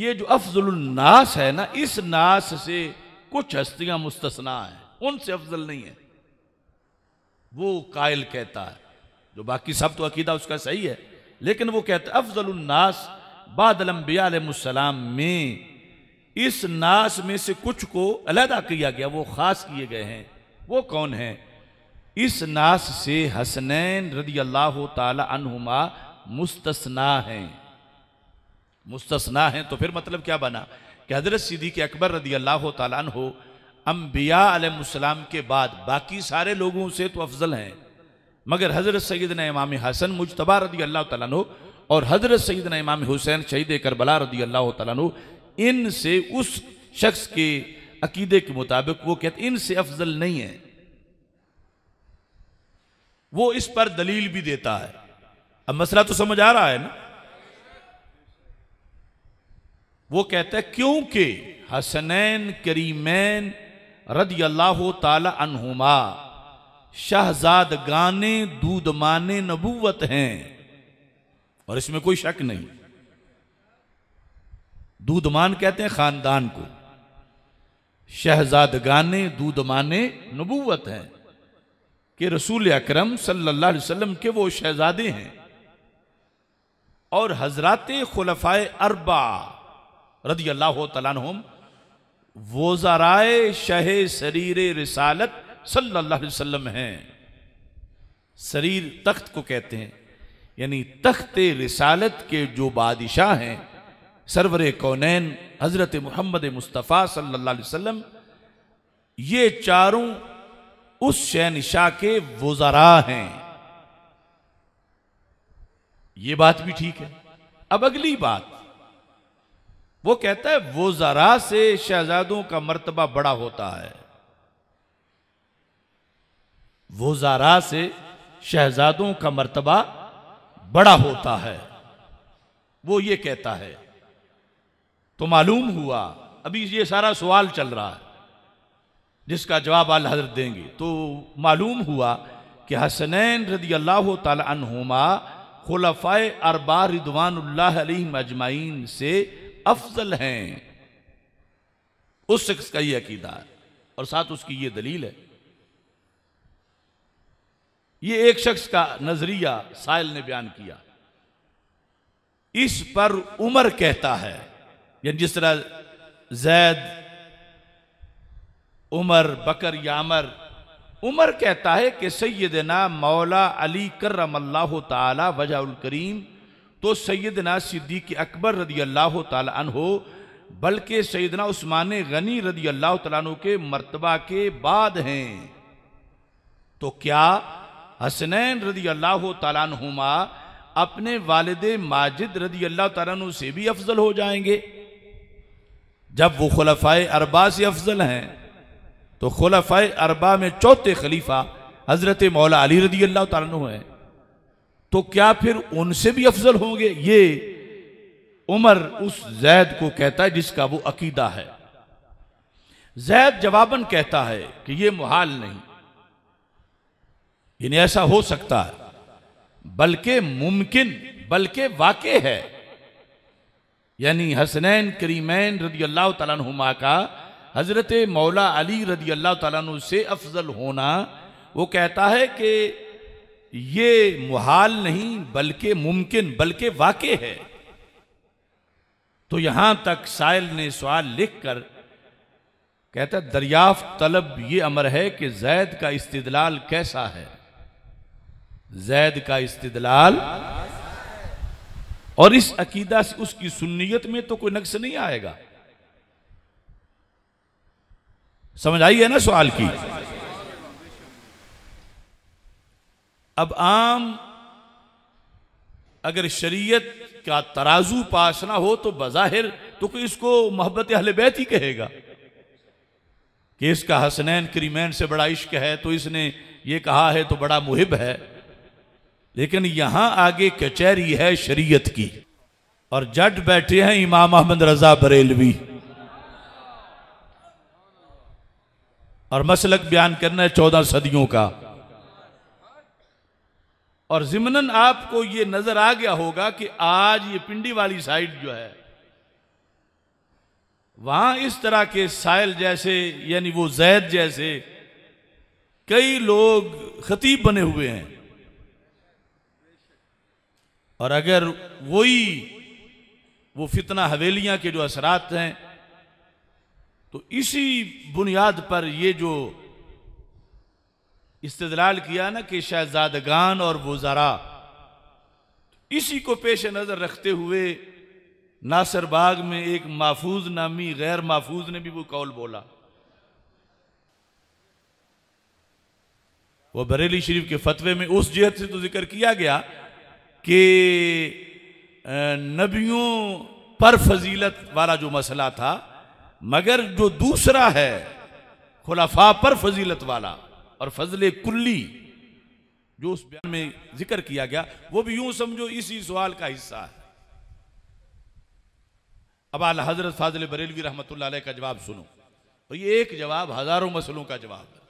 ये जो अफजलनास है ना इस नास से कुछ हस्तियां मुस्तना हैं उनसे अफजल नहीं है वो कायल कहता है जो बाकी सब तो अकीदा उसका सही है लेकिन वो कहते अफजलनास बादलम्बियालाम में इस नास में से कुछ को अलहदा किया गया वो ख़ास किए गए हैं वो कौन है इस नास से हसनैन रदी अल्लाह तुमा मुस्तना हैं मुस्तना हैं तो फिर मतलब क्या बना कि हजरत सिद्दीक अकबर रदी अल्लाह तला अम्बिया के बाद बाकी सारे लोगों से तो अफजल हैं मगर हज़रत सईद ने इमाम हसन मुशतबा रदी अल्लाह तु और हज़रत सईद ने इमाम हुसैन शहीद करबला रदी अल्लाह तु इन से उस शख्स के अकीदे के मुताबिक वो कहते इनसे अफजल नहीं है वो इस पर दलील भी देता है अब मसला तो समझ आ रहा है ना वो कहता है क्योंकि हसनैन करीमैन रदी अल्लाह अनहुमा शहजाद गाने दूध माने नबूवत हैं और इसमें कोई शक नहीं दूधमान कहते हैं खानदान को शहजाद गाने दूध माने नबूवत हैं कि रसूल अकरम सल्लल्लाहु अलैहि वसल्लम के वो शहजादे हैं और हजरत खुलफाए अरबा रदी अल्लाह तला जराए शह शरीर रिसालत सल्लल्लाहु अलैहि वसल्लम हैं शरीर तख्त को कहते हैं यानी तख्त रिसालत के जो बादशाह हैं सरवर कौनैन हज़रत मोहम्मद मुस्तफ़ा सल्लल्लाहु अलैहि वसल्लम ये चारों उस शहनशाह के वज़रा हैं ये बात भी ठीक है अब अगली बात वो कहता है वो जरा से शहजादों का मर्तबा बड़ा होता है वो जारा से शहजादों का मर्तबा बड़ा होता है वो ये कहता है तो मालूम हुआ अभी ये सारा सवाल चल रहा है जिसका जवाब आल हजरत देंगे तो मालूम हुआ कि हसनैन रदी अल्लाह तुमा खुलफ़ा अरबा रिदवान अजमाइन से अफजल हैं उस शख्स का ये अकीदा है और साथ उसकी ये दलील है ये एक शख्स का नजरिया साहिल ने बयान किया इस पर उमर कहता है यानी जिस तरह जैद उमर बकर यामर उमर कहता है कि सैदना मौला अली करम अल्लाह तजाउल करीम तो सैदना सिद्दीक अकबर रदी अल्लाह तहो बल्कि सैदना उस्मान गनी रदी अल्लाह तु के मरतबा के बाद हैं तो क्या हसनैन रदी अल्लाह तलामा अपने वालद माजिद रदी अल्लाह तु से भी अफजल हो जाएंगे जब वो खलफाए अरबा से अफजल हैं तो खलफाए अरबा में चौथे खलीफा हज़रत मौला अली रदी अल्लाह तु है तो क्या फिर उनसे भी अफजल होंगे ये उमर उस जैद को कहता है जिसका वो अकीदा है जैद जवाबन कहता है कि ये मुहाल नहीं यानी ऐसा हो सकता है बल्कि मुमकिन बल्कि वाक़ है यानी हसनैन करीमैन रदी अल्लाह तुमा का हज़रत मौला अली रदी अल्लाह तु से अफजल होना वो कहता है कि ये मुहाल नहीं बल्कि मुमकिन बल्कि वाक़ है तो यहां तक साइल ने सवाल लिख कर कहता दरियाफ्त तलब ये अमर है कि जैद का इस्तलाल कैसा है जैद का इस्तलाल और इस अकीदा से उसकी सुन्नियत में तो कोई नक्श नहीं आएगा समझ आई है ना सवाल की अब आम अगर शरीयत का तराजू पास ना हो तो बज़ाहिर तो कोई इसको मोहब्बत अहल बैत ही कहेगा कि इसका हसनैन करीमैन से बड़ा इश्क है तो इसने ये कहा है तो बड़ा मुहिब है लेकिन यहां आगे कचहरी है शरीयत की और जट बैठे हैं इमाम अहमद रजा बरेलवी और मसलक बयान करना है चौदह सदियों का और जिमनन आपको ये नजर आ गया होगा कि आज ये पिंडी वाली साइड जो है वहां इस तरह के साइल जैसे यानी वो जैद जैसे कई लोग खतीब बने हुए हैं और अगर वही वो फितना हवेलियां के जो असरात हैं तो इसी बुनियाद पर ये जो इस्तलाल किया ना कि शहजादगान और वजारा इसी को पेश नज़र रखते हुए नासर बाग में एक महफूज नामी गैर महफूज ने भी वो कौल बोला वह बरेली शरीफ के फतवे में उस जहत से तो जिक्र किया गया कि नबियों पर फजीलत वाला जो मसला था मगर जो दूसरा है खुलाफा पर फजीलत वाला और फजल कुल्ली जो उस बयान में जिक्र किया गया वो भी यूं समझो इसी सवाल का हिस्सा है अब आला हजरत फाजल बरेलवी रहमत का जवाब सुनो तो ये एक जवाब हजारों मसलों का जवाब है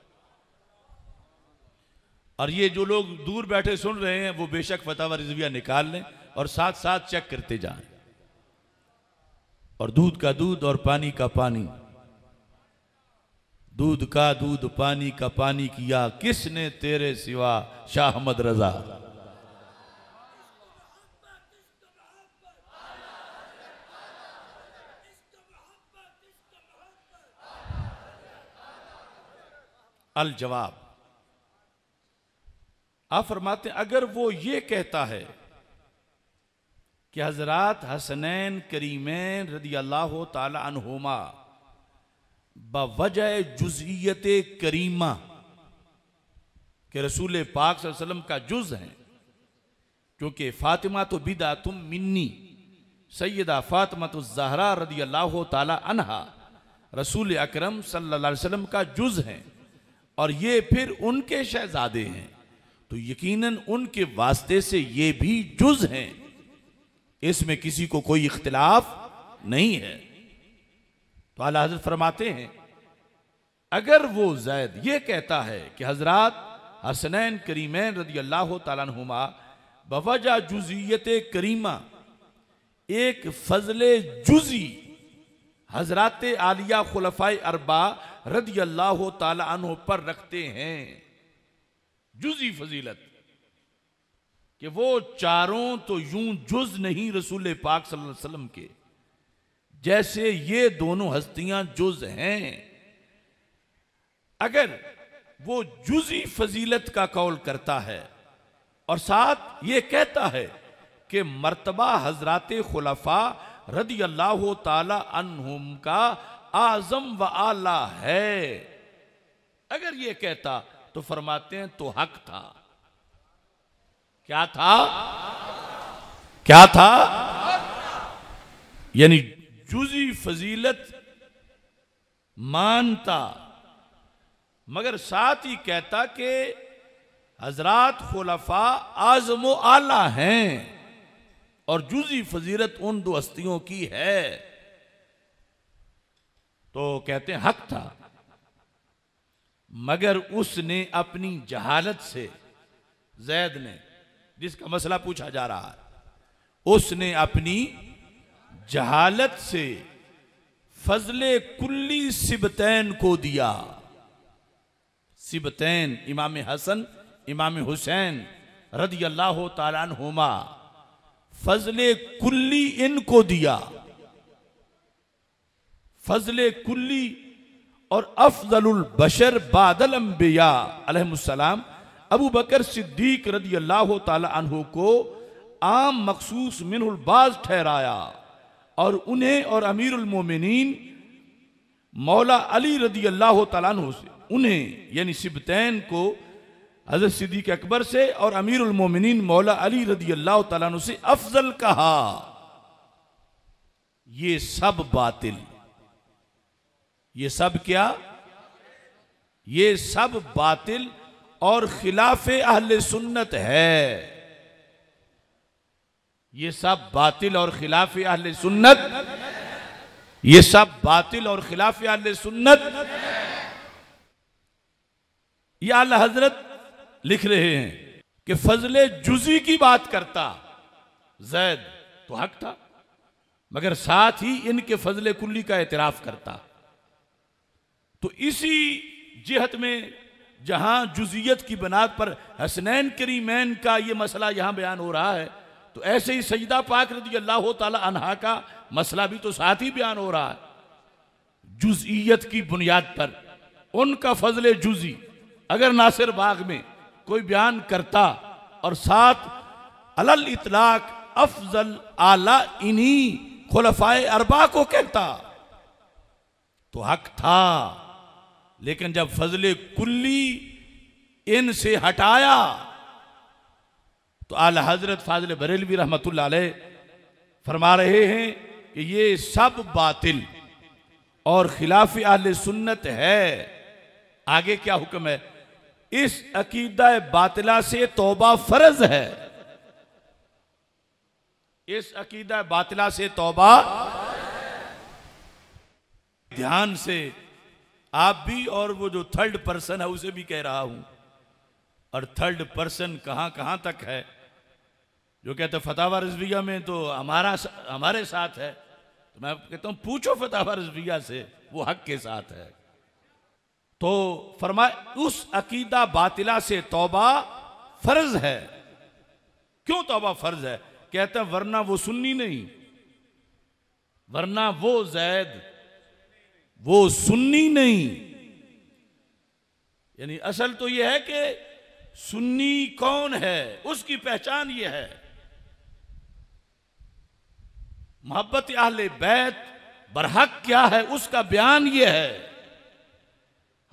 और ये जो लोग दूर बैठे सुन रहे हैं वो बेशक फतावा रिजविया निकाल लें और साथ साथ चेक करते जाएं और दूध का दूध और पानी का पानी दूध का दूध पानी का पानी किया किसने तेरे सिवा शाह अहमद रजा अल जवाब आप फरमाते हैं अगर वो ये कहता है कि हजरत हसनैन करीमैन रदी अल्लाह तहोमा बवजह जुजियत करीमा के रसूल पाक सल्लम का जुज हैं क्योंकि फातिमा तो बिदा तुम मिन्नी सैदा फातिमा तो जहरा रदी अल्लाह तहा रसूल अक्रम सल्ला का जुज हैं और ये फिर उनके शहजादे हैं तो यकीनन उनके वास्ते से ये भी जुज हैं इसमें किसी को कोई इख्तलाफ नहीं है तो आला हजरत फरमाते हैं अगर वो जैद ये कहता है कि हजरत हसनैन करीमैन रदी अल्लाह तुमा बवजा जुजियत करीमा एक फजल जुजी हजरत आलिया खुलफा अरबा रदी अल्लाह तन पर रखते हैं जुजी फजीलत कि वो चारों तो यूं जुज नहीं रसूल पाक सल्लल्लाहु अलैहि वसल्लम के जैसे ये दोनों हस्तियां जुज हैं अगर वो जुजी फजीलत का कौल करता है और साथ ये कहता है कि मर्तबा हजरात खुलाफा रदी अल्लाह तुम का आजम व आला है अगर ये कहता तो फरमाते हैं तो हक था क्या था क्या था यानी जुजी फजीलत मानता मगर साथ ही कहता कि हजरात खुलफा आजमो आला हैं और जुजी फजीलत उन दो हस्तियों की है तो कहते हैं हक था मगर उसने अपनी जहालत से जैद ने जिसका मसला पूछा जा रहा है उसने अपनी जहालत से फजले कुल्ली सिबतैन को दिया सिबतैन इमाम हसन इमाम हुसैन रदी अल्लाह तला फजले कुल्ली इनको दिया फजले कुल्ली और अफजल बशर बादल अम्बिया अबू बकर सिद्दीक रदी अल्लाह तला को आम मखसूस मिनबाज ठहराया और उन्हें और अमीरमिन मौला अली रदी अल्लाह तु से उन्हें यानी सिबतैन को हजरत सिद्दीक अकबर से और अमीरमिन मौला अली रदी अल्लाह तु से अफजल कहा ये सब बातिल ये सब क्या ये सब बातिल और खिलाफ अहल सुन्नत है ये सब बातिल और खिलाफ अहल सुन्नत ये सब बातिल और खिलाफ अहल सुन्नत यह अल हजरत लिख रहे हैं कि फजल जुजी की बात करता जैद तो हक था मगर साथ ही इनके फजल कुल्ली का एतराफ करता तो इसी जिहत में जहां जुजियत की बनात पर हसनैन करीमैन का ये मसला यहां बयान हो रहा है तो ऐसे ही सजदा पाक रजी अल्लाह तहा का मसला भी तो साथ ही बयान हो रहा है जुजियत की बुनियाद पर उनका फजल जुजी अगर नासिर बाग में कोई बयान करता और साथ अलल इतलाक अफजल आला इन्हीं खुलफाए अरबा को कहता तो हक था लेकिन जब फजल कुल्ली इन से हटाया तो आला हजरत फाजिल बरेलवी रहमत फरमा रहे हैं कि ये सब बातिल और खिलाफ आल सुन्नत है आगे क्या हुक्म है इस अकीदा बातिला से तोबा फर्ज है इस अकीदा बातिला से तोबा ध्यान से आप भी और वो जो थर्ड पर्सन है उसे भी कह रहा हूं और थर्ड पर्सन कहां कहां तक है जो कहते फतावा रजबिया में तो हमारा हमारे साथ है तो मैं कहता हूं पूछो फतावा रजबिया से वो हक के साथ है तो फरमा उस अकीदा बातिला से तोबा फर्ज है क्यों तोबा फर्ज है कहते हैं वरना वो सुन्नी नहीं वरना वो जैद वो सुन्नी नहीं यानी असल तो यह है कि सुन्नी कौन है उसकी पहचान यह है मोहब्बत आहले बैत बरहक क्या है उसका बयान यह है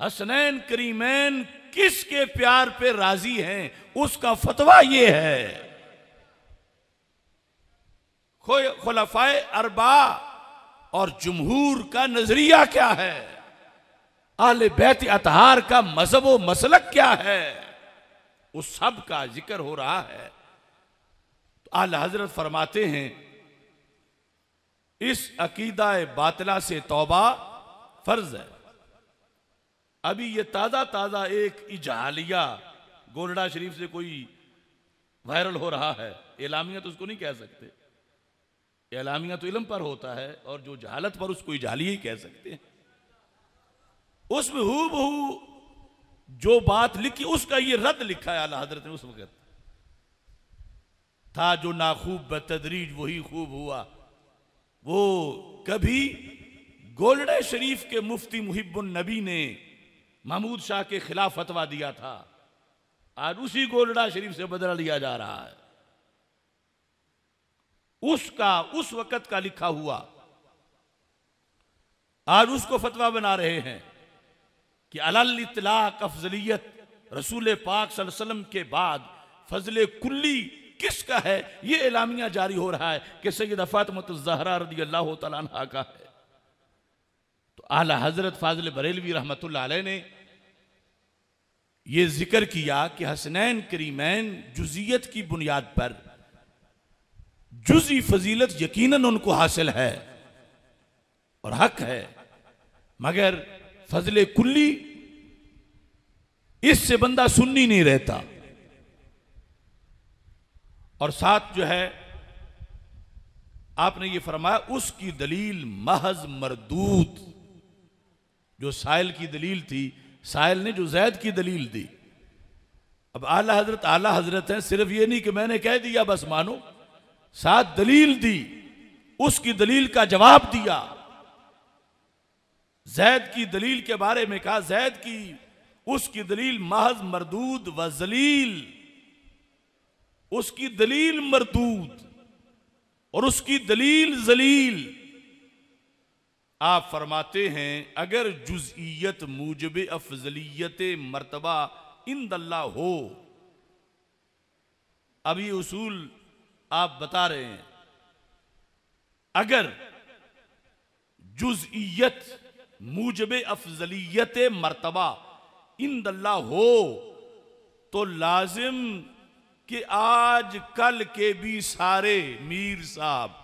हसनैन करीमैन किसके प्यार पे राजी हैं उसका फतवा यह है खुलाफाए अरबा और जमहूर का नजरिया क्या है आल बैत अतहार का मजहब मसलक क्या है उस सब का जिक्र हो रहा है तो आल हजरत फरमाते हैं इस अकीदा बातला से तोबा फर्ज है अभी ये ताज़ा ताज़ा एक इजहालिया गोलडा शरीफ से कोई वायरल हो रहा है एलामिया तो उसको नहीं कह सकते एलामिया तो इलम पर होता है और जो जहालत पर उसको इजाली ही कह सकते हैं उसमें हु बहू जो बात लिखी उसका ये रद्द लिखा है आला हजरत ने उस वक्त था जो नाखूब बतदरीज वही खूब हुआ वो कभी गोलडे शरीफ के मुफ्ती मुहिबुल नबी ने महमूद शाह के खिलाफ फतवा दिया था आज उसी गोलडा शरीफ से बदला लिया जा रहा है उसका उस वक़्त का लिखा हुआ आज उसको फतवा बना रहे हैं कि अल इतलाक अफजलियत रसूल पाक वसल्लम के बाद फजल कुल्ली किसका है यह एलामिया जारी हो रहा है कि सैद फातमतजहरा रदी अल्लाह तला का है तो आला हजरत फाजल बरेलवी रहमत ने यह जिक्र किया कि हसनैन करीमैन जुजियत की बुनियाद पर जुजी फजीलत यकीनन उनको हासिल है और हक है मगर फजल कुल्ली इससे बंदा सुन्नी नहीं रहता और साथ जो है आपने ये फरमाया उसकी दलील महज मरदूत जो साइल की दलील थी साइल ने जो जैद की दलील दी अब आला हजरत आला हजरत हैं सिर्फ ये नहीं कि मैंने कह दिया बस मानो साथ दलील दी उसकी दलील का जवाब दिया जैद की दलील के बारे में कहा जैद की उसकी दलील महज मरदूद व जलील उसकी दलील मरदूद और उसकी दलील जलील आप फरमाते हैं अगर जुजियत मूजब अफजलियत मरतबा इंदल्ला हो अभी उसूल आप बता रहे हैं अगर जुजियत मूजब अफजलियत मरतबा इन दल्ला हो तो लाजिम कि आज कल के भी सारे मीर साहब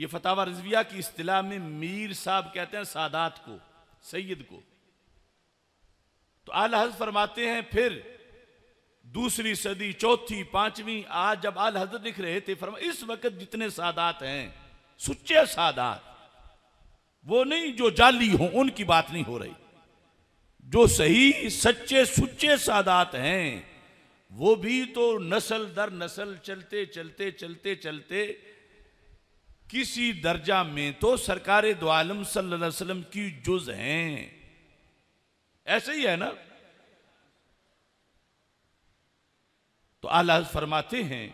ये फतावा रजविया की इस्तलाह में मीर साहब कहते हैं सादात को सैयद को तो आल हज फरमाते हैं फिर दूसरी सदी चौथी पांचवी आज जब आल हजरत लिख रहे थे फरमा इस वक्त जितने सादात हैं सुच्चे सादात वो नहीं जो जाली हो उनकी बात नहीं हो रही जो सही सच्चे सुच्चे सादात हैं वो भी तो नस्ल दर नस्ल चलते चलते चलते चलते किसी दर्जा में तो सरकार दो आलम सल्लम की जुज हैं ऐसे ही है ना तो आला फरमाते हैं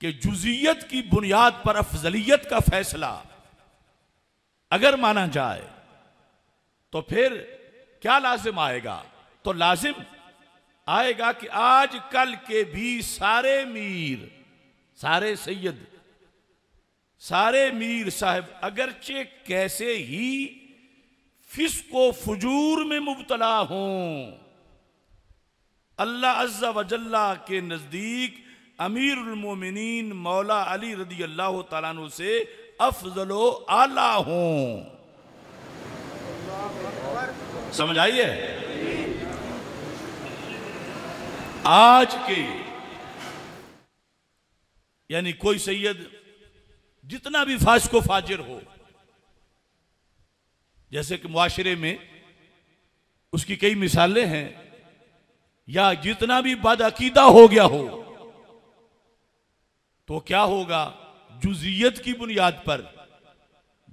कि जुजियत की बुनियाद पर अफजलियत का फैसला अगर माना जाए तो फिर क्या लाजिम आएगा तो लाजिम आएगा कि आज कल के भी सारे मीर सारे सैयद सारे मीर साहब अगरचे कैसे ही फिसको फजूर में मुबतला हों अल्लाह अज्जा वजल्ला के नज़दीक अमीरमिन मौला अली रदी अल्लाह तु से अफजलो आला हों समझ आई है आज के यानी कोई सैयद जितना भी फाश को फाजिर हो जैसे कि मुआशरे में उसकी कई मिसालें हैं या जितना भी बदअकीदा हो गया हो तो क्या होगा जुजियत की बुनियाद पर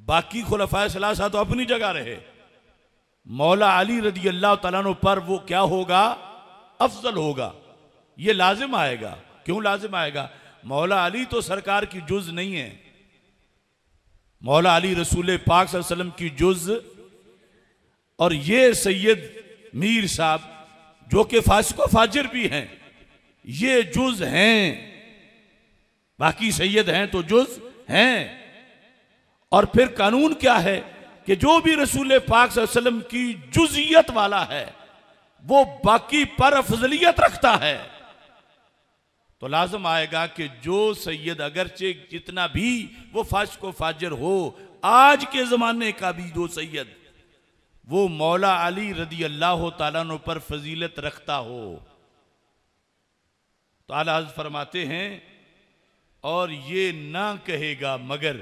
बाकी खुलफा सलासा तो अपनी जगह रहे मौला अली रदी अल्लाह तला पर वो क्या होगा अफजल होगा ये लाजिम आएगा क्यों लाजिम आएगा मौला अली तो सरकार की जुज नहीं है मौला अली रसूल पाक वसल्लम की जुज और ये सैयद मीर साहब जो कि फासिको फाजिर भी हैं ये जुज हैं बाकी सैयद हैं तो जुज हैं और फिर कानून क्या है कि जो भी रसूल पाक वसल्लम की जुजियत वाला है वो बाकी पर अफजलियत रखता है तो लाजम आएगा कि जो सैयद अगरचे जितना भी वो फाश को फाजर हो आज के जमाने का भी जो सैयद वो मौला अली रदी अल्लाह तु पर फजीलत रखता हो तो हज फरमाते हैं और ये ना कहेगा मगर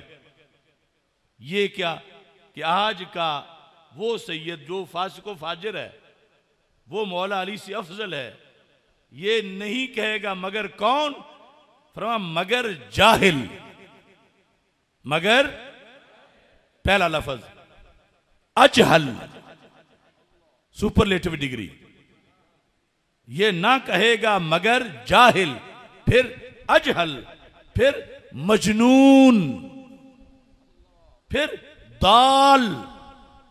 ये क्या कि आज का वो सैयद जो फासको फाजिर है वो मौला अली से अफजल है ये नहीं कहेगा मगर कौन फरमा मगर जाहिल मगर पहला लफज अजहल सुपरलेटिव डिग्री ये ना कहेगा मगर जाहिल फिर अजहल फिर मजनून फिर दाल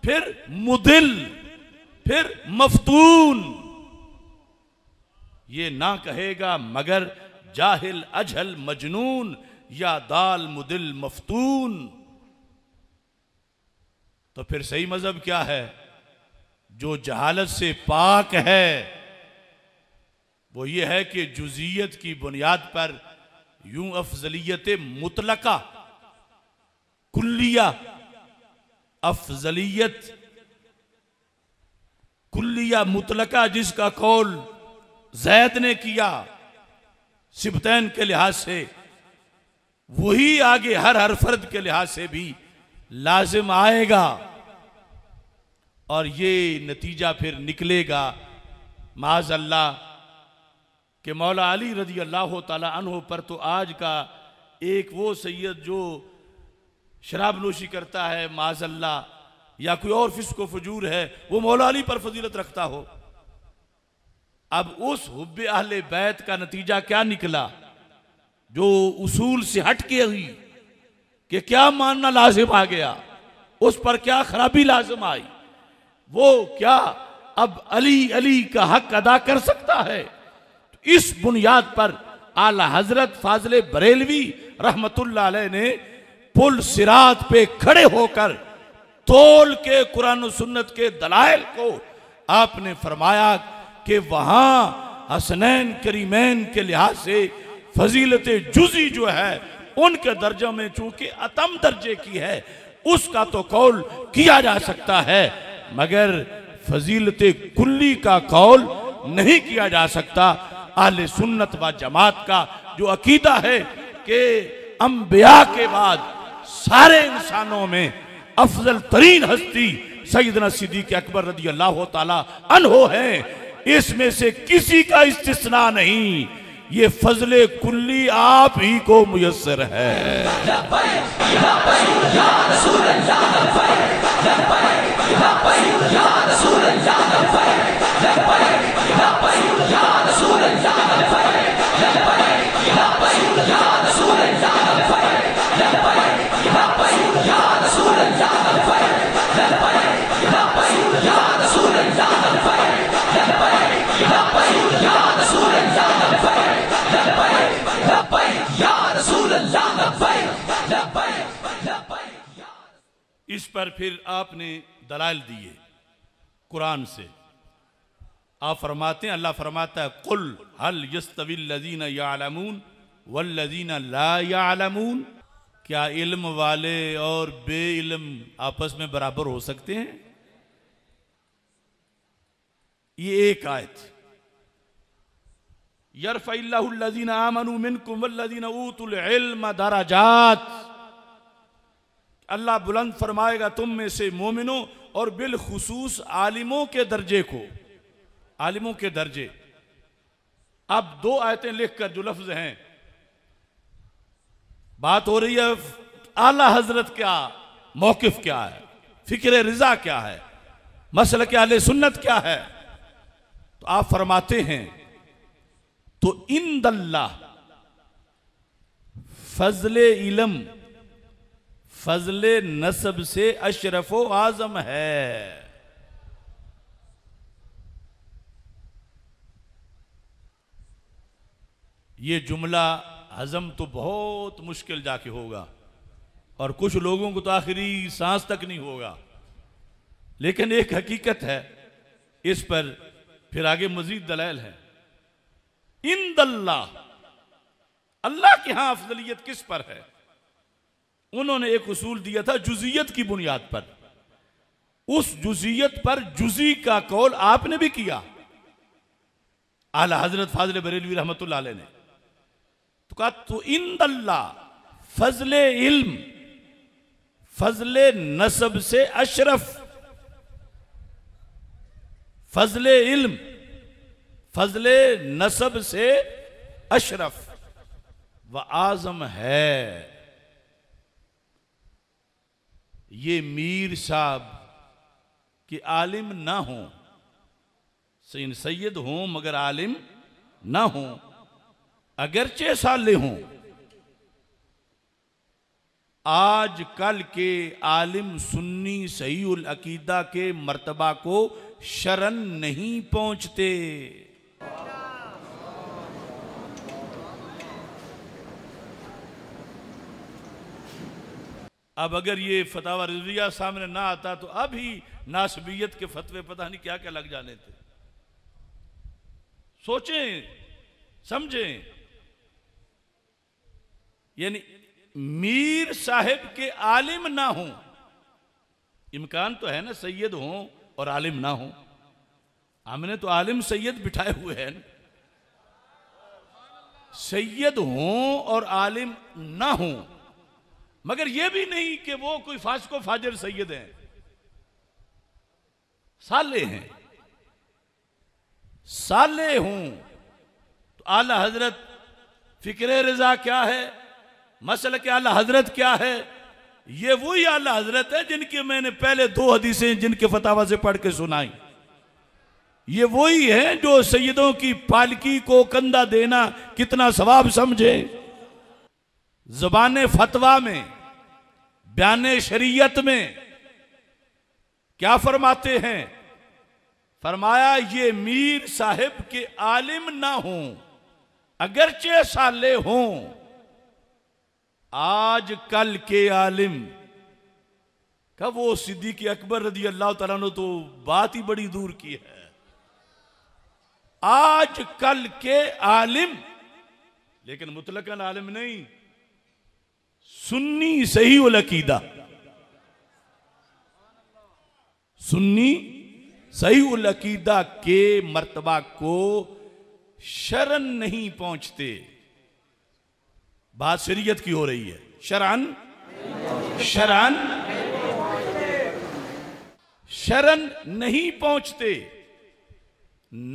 फिर मुदिल फिर मफतून ये ना कहेगा मगर जाहिल अजहल मजनून या दाल मुदिल मफतून तो फिर सही मजहब क्या है जो जहालत से पाक है वो ये है कि जुजियत की बुनियाद पर यूं अफजलियत मुतलका कुल्लिया अफजलियत कुल्लिया मुतलका जिसका कौल जैद ने किया सिबतैन के लिहाज से वही आगे हर हर फर्द के लिहाज से भी लाजिम आएगा और ये नतीजा फिर निकलेगा माज अल्लाह के मौला अली रजी अल्लाह तहो पर तो आज का एक वो सैयद जो शराब नोशी करता है माज अल्लाह या कोई और फिस को फजूर है वो मौला अली पर फजीलत रखता हो अब उस हुब्बे आहल बैत का नतीजा क्या निकला जो उसूल से हट के हुई कि क्या मानना लाजिम आ गया उस पर क्या खराबी लाजिम आई वो क्या अब अली अली का हक अदा कर सकता है तो इस बुनियाद पर आला हजरत फाजल बरेलवी रहमतुल्ला ने पुल सिरात पे खड़े होकर तोल के कुरान सुन्नत के दलाइल को आपने फरमाया कि वहां हसनैन करीमैन के लिहाज से फजीलत जुजी जो है उनके दर्जे में चूंकि अतम दर्जे की है उसका तो कौल किया जा सकता है मगर फजीलत कुल्ली का कौल नहीं किया जा सकता आल सुन्नत व जमात का जो अकीदा है कि अम्बिया के बाद सारे इंसानों में अफजल तरीन हस्ती सईदना सिद्दीक अकबर रदी अल्लाह तला अनहो है इसमें से किसी का इस्तना नहीं ये फजल कुल्ली आप ही को मुयसर है इस पर फिर आपने दलाल दिए कुरान से आप फरमाते हैं अल्लाह फरमाता है कुल हल यस्तविल्लजीन यालमून वल्लजीन ला यालमून क्या इल्म वाले और बे इल्म आपस में बराबर हो सकते हैं ये एक आयत यरफ़ीन आमन कुमल्लिन ऊतुल दाराजात अल्लाह बुलंद फरमाएगा तुम में से मोमिनों और बिलखसूस आलिमों के दर्जे को आलिमों के दर्जे अब दो आयतें लिखकर जो लफ्ज हैं बात हो रही है आला हजरत क्या मौकफ क्या है फिक्र रजा क्या है मसल के आल सुन्नत क्या है तो आप फरमाते हैं तो इन दल्ला फजल इलम फजल नसब से अशरफो आजम है ये जुमला हजम तो बहुत मुश्किल जाके होगा और कुछ लोगों को तो आखिरी सांस तक नहीं होगा लेकिन एक हकीकत है इस पर फिर आगे मजीद दलैल है इन दल्ला अल्लाह के यहां अफजलियत किस पर है उन्होंने एक उसूल दिया था जुजियत की बुनियाद पर उस जुजियत पर जुजी का कौल आपने भी किया आला हजरत फाजल बरेलवी रहमत ने तो कहा तो इन फजल इल्म फजल नसब से अशरफ फजल इल्म फजल नसब से अशरफ व आजम है ये मीर साहब कि आलिम ना हो सैयद हों मगर आलिम ना हो अगरचे साले हों आज कल के आलिम सुन्नी सही अकीदा के मर्तबा को शरण नहीं पहुंचते अब अगर ये फतावा रजिया सामने ना आता तो अब ही नासबियत के फतवे पता नहीं क्या क्या लग जाने थे सोचें समझें यानी मीर साहब के आलिम ना हो इम्कान तो है ना सैयद हो और आलिम ना हो हमने तो आलिम सैयद बिठाए हुए हैं सैयद हो और आलिम ना हो मगर यह भी नहीं कि वो कोई फासको फाजर सैयद हैं साले हैं साले हूं तो आला हजरत फिक्र रजा क्या है मसल के आला हजरत क्या है ये वही आला हजरत है जिनके मैंने पहले दो हदीसें जिनके फतावा से पढ़ के सुनाई ये वही है जो सैयदों की पालकी को कंधा देना कितना स्वाब समझे जुबान फतवा में बयान शरीयत में क्या फरमाते हैं फरमाया ये मीर साहिब के आलिम ना हों अगरचे साले हों आज कल के आलिम कब वो सिद्दीक अकबर रजी अल्लाह तला ने तो बात ही बड़ी दूर की है आज कल के आलिम लेकिन मुतलकन आलिम नहीं सुन्नी सही उलकीदा सुन्नी सही उलकीदा के मर्तबा को शरण नहीं पहुंचते बात शरीयत की हो रही है शरण शरण शरण नहीं पहुंचते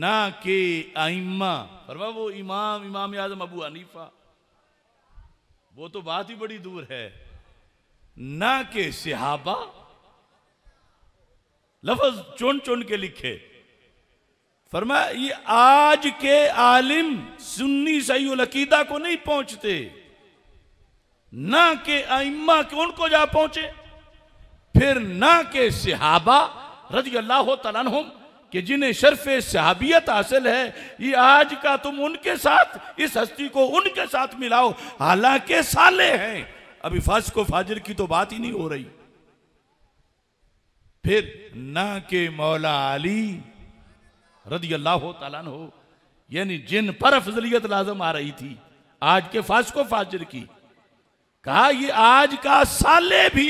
ना के आइम्मा वो इमाम इमाम आजम अबू हनीफा वो तो बात ही बड़ी दूर है ना के सिहाबा लफज चुन चुन के लिखे फरमा ये आज के आलिम सुन्नी सही अकीदा को नहीं पहुंचते ना के आइम्मा के उनको जा पहुंचे फिर ना के सिहाबा रजी अल्लाह तला कि जिन्हें शर्फ सहाबियत हासिल है ये आज का तुम उनके साथ इस हस्ती को उनके साथ मिलाओ हालांकि साले हैं अभी फस को फाजिर की तो बात ही नहीं हो रही फिर ना के मौला अली रदी अल्लाह तला हो यानी जिन पर फजलियत लाजम आ रही थी आज के फास को फाजिर की कहा ये आज का साले भी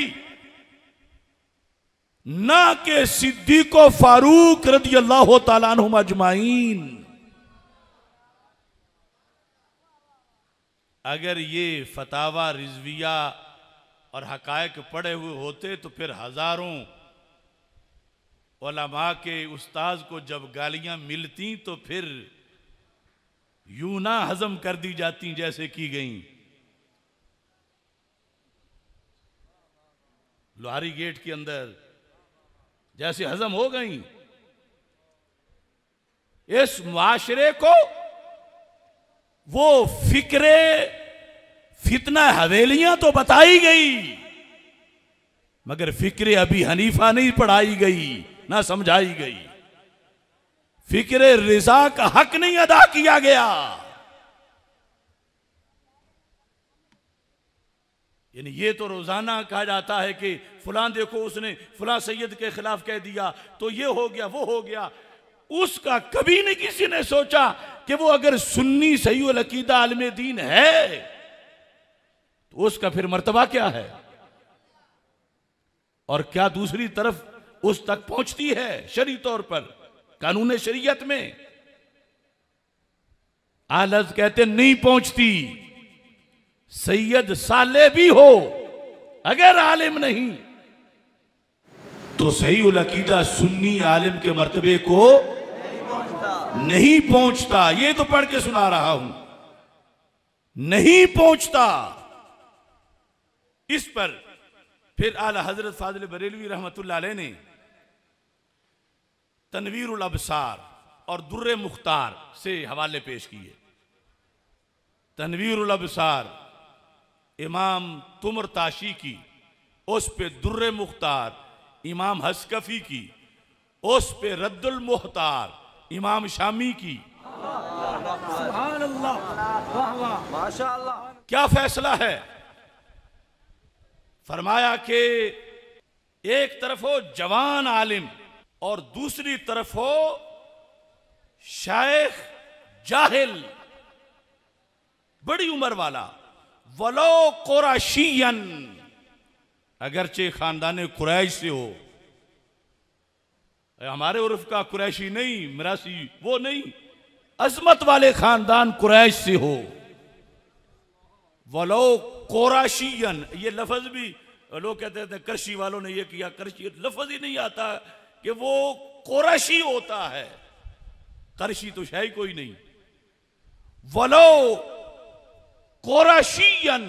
ना के को फारूक रदी अल्लाह तलाजमाइन अगर ये फतावा रिजविया और हकायक पड़े हुए होते तो फिर हजारों ओलमा के उस्ताज को जब गालियां मिलती तो फिर यूं ना हजम कर दी जाती जैसे की गईं लोहारी गेट के अंदर जैसे हजम हो गई इस माशरे को वो फिक्रे फितना हवेलियां तो बताई गई मगर फिक्रे अभी हनीफा नहीं पढ़ाई गई ना समझाई गई फिक्र रिजा का हक नहीं अदा किया गया यानी ये तो रोजाना कहा जाता है कि फलां देखो उसने फलां सैयद के खिलाफ कह दिया तो ये हो गया वो हो गया उसका कभी नहीं किसी ने सोचा कि वो अगर सुन्नी सही अकीदा आलम दीन है तो उसका फिर मर्तबा क्या है और क्या दूसरी तरफ उस तक पहुंचती है शरी तौर पर कानून शरीयत में आलस कहते नहीं पहुंचती सैयद साले भी हो अगर आलिम नहीं तो सही उलकीदा सुन्नी आलिम के मरतबे को नहीं पहुंचता ये तो पढ़ के सुना रहा हूं नहीं पहुंचता इस पर फिर आला हजरत फाजिल बरेलवी रहमत ने तनवीर अबसार और दुर्र मुख्तार से हवाले पेश किए तनवीर अबसार इमाम तुमर ताशी की उस पे दुर्र मुख्तार इमाम हसकफी की उस पे रद्दुल मुहतार इमाम शामी की क्या फैसला है फरमाया के एक तरफ हो जवान आलिम और दूसरी तरफ हो शेख जाहिल बड़ी उम्र वाला वलो कोराशियन अगरचे ख़ानदान कुरैश से हो हमारे उर्फ का कुरैशी नहीं मरासी वो नहीं अजमत वाले ख़ानदान कुरैश से हो वलो कोराशियन ये लफज भी लोग कहते थे कर्शी वालों ने ये किया करशी लफज ही नहीं आता कि वो कोराशी होता है कर्शी तो शाही कोई नहीं वलो कोराशियन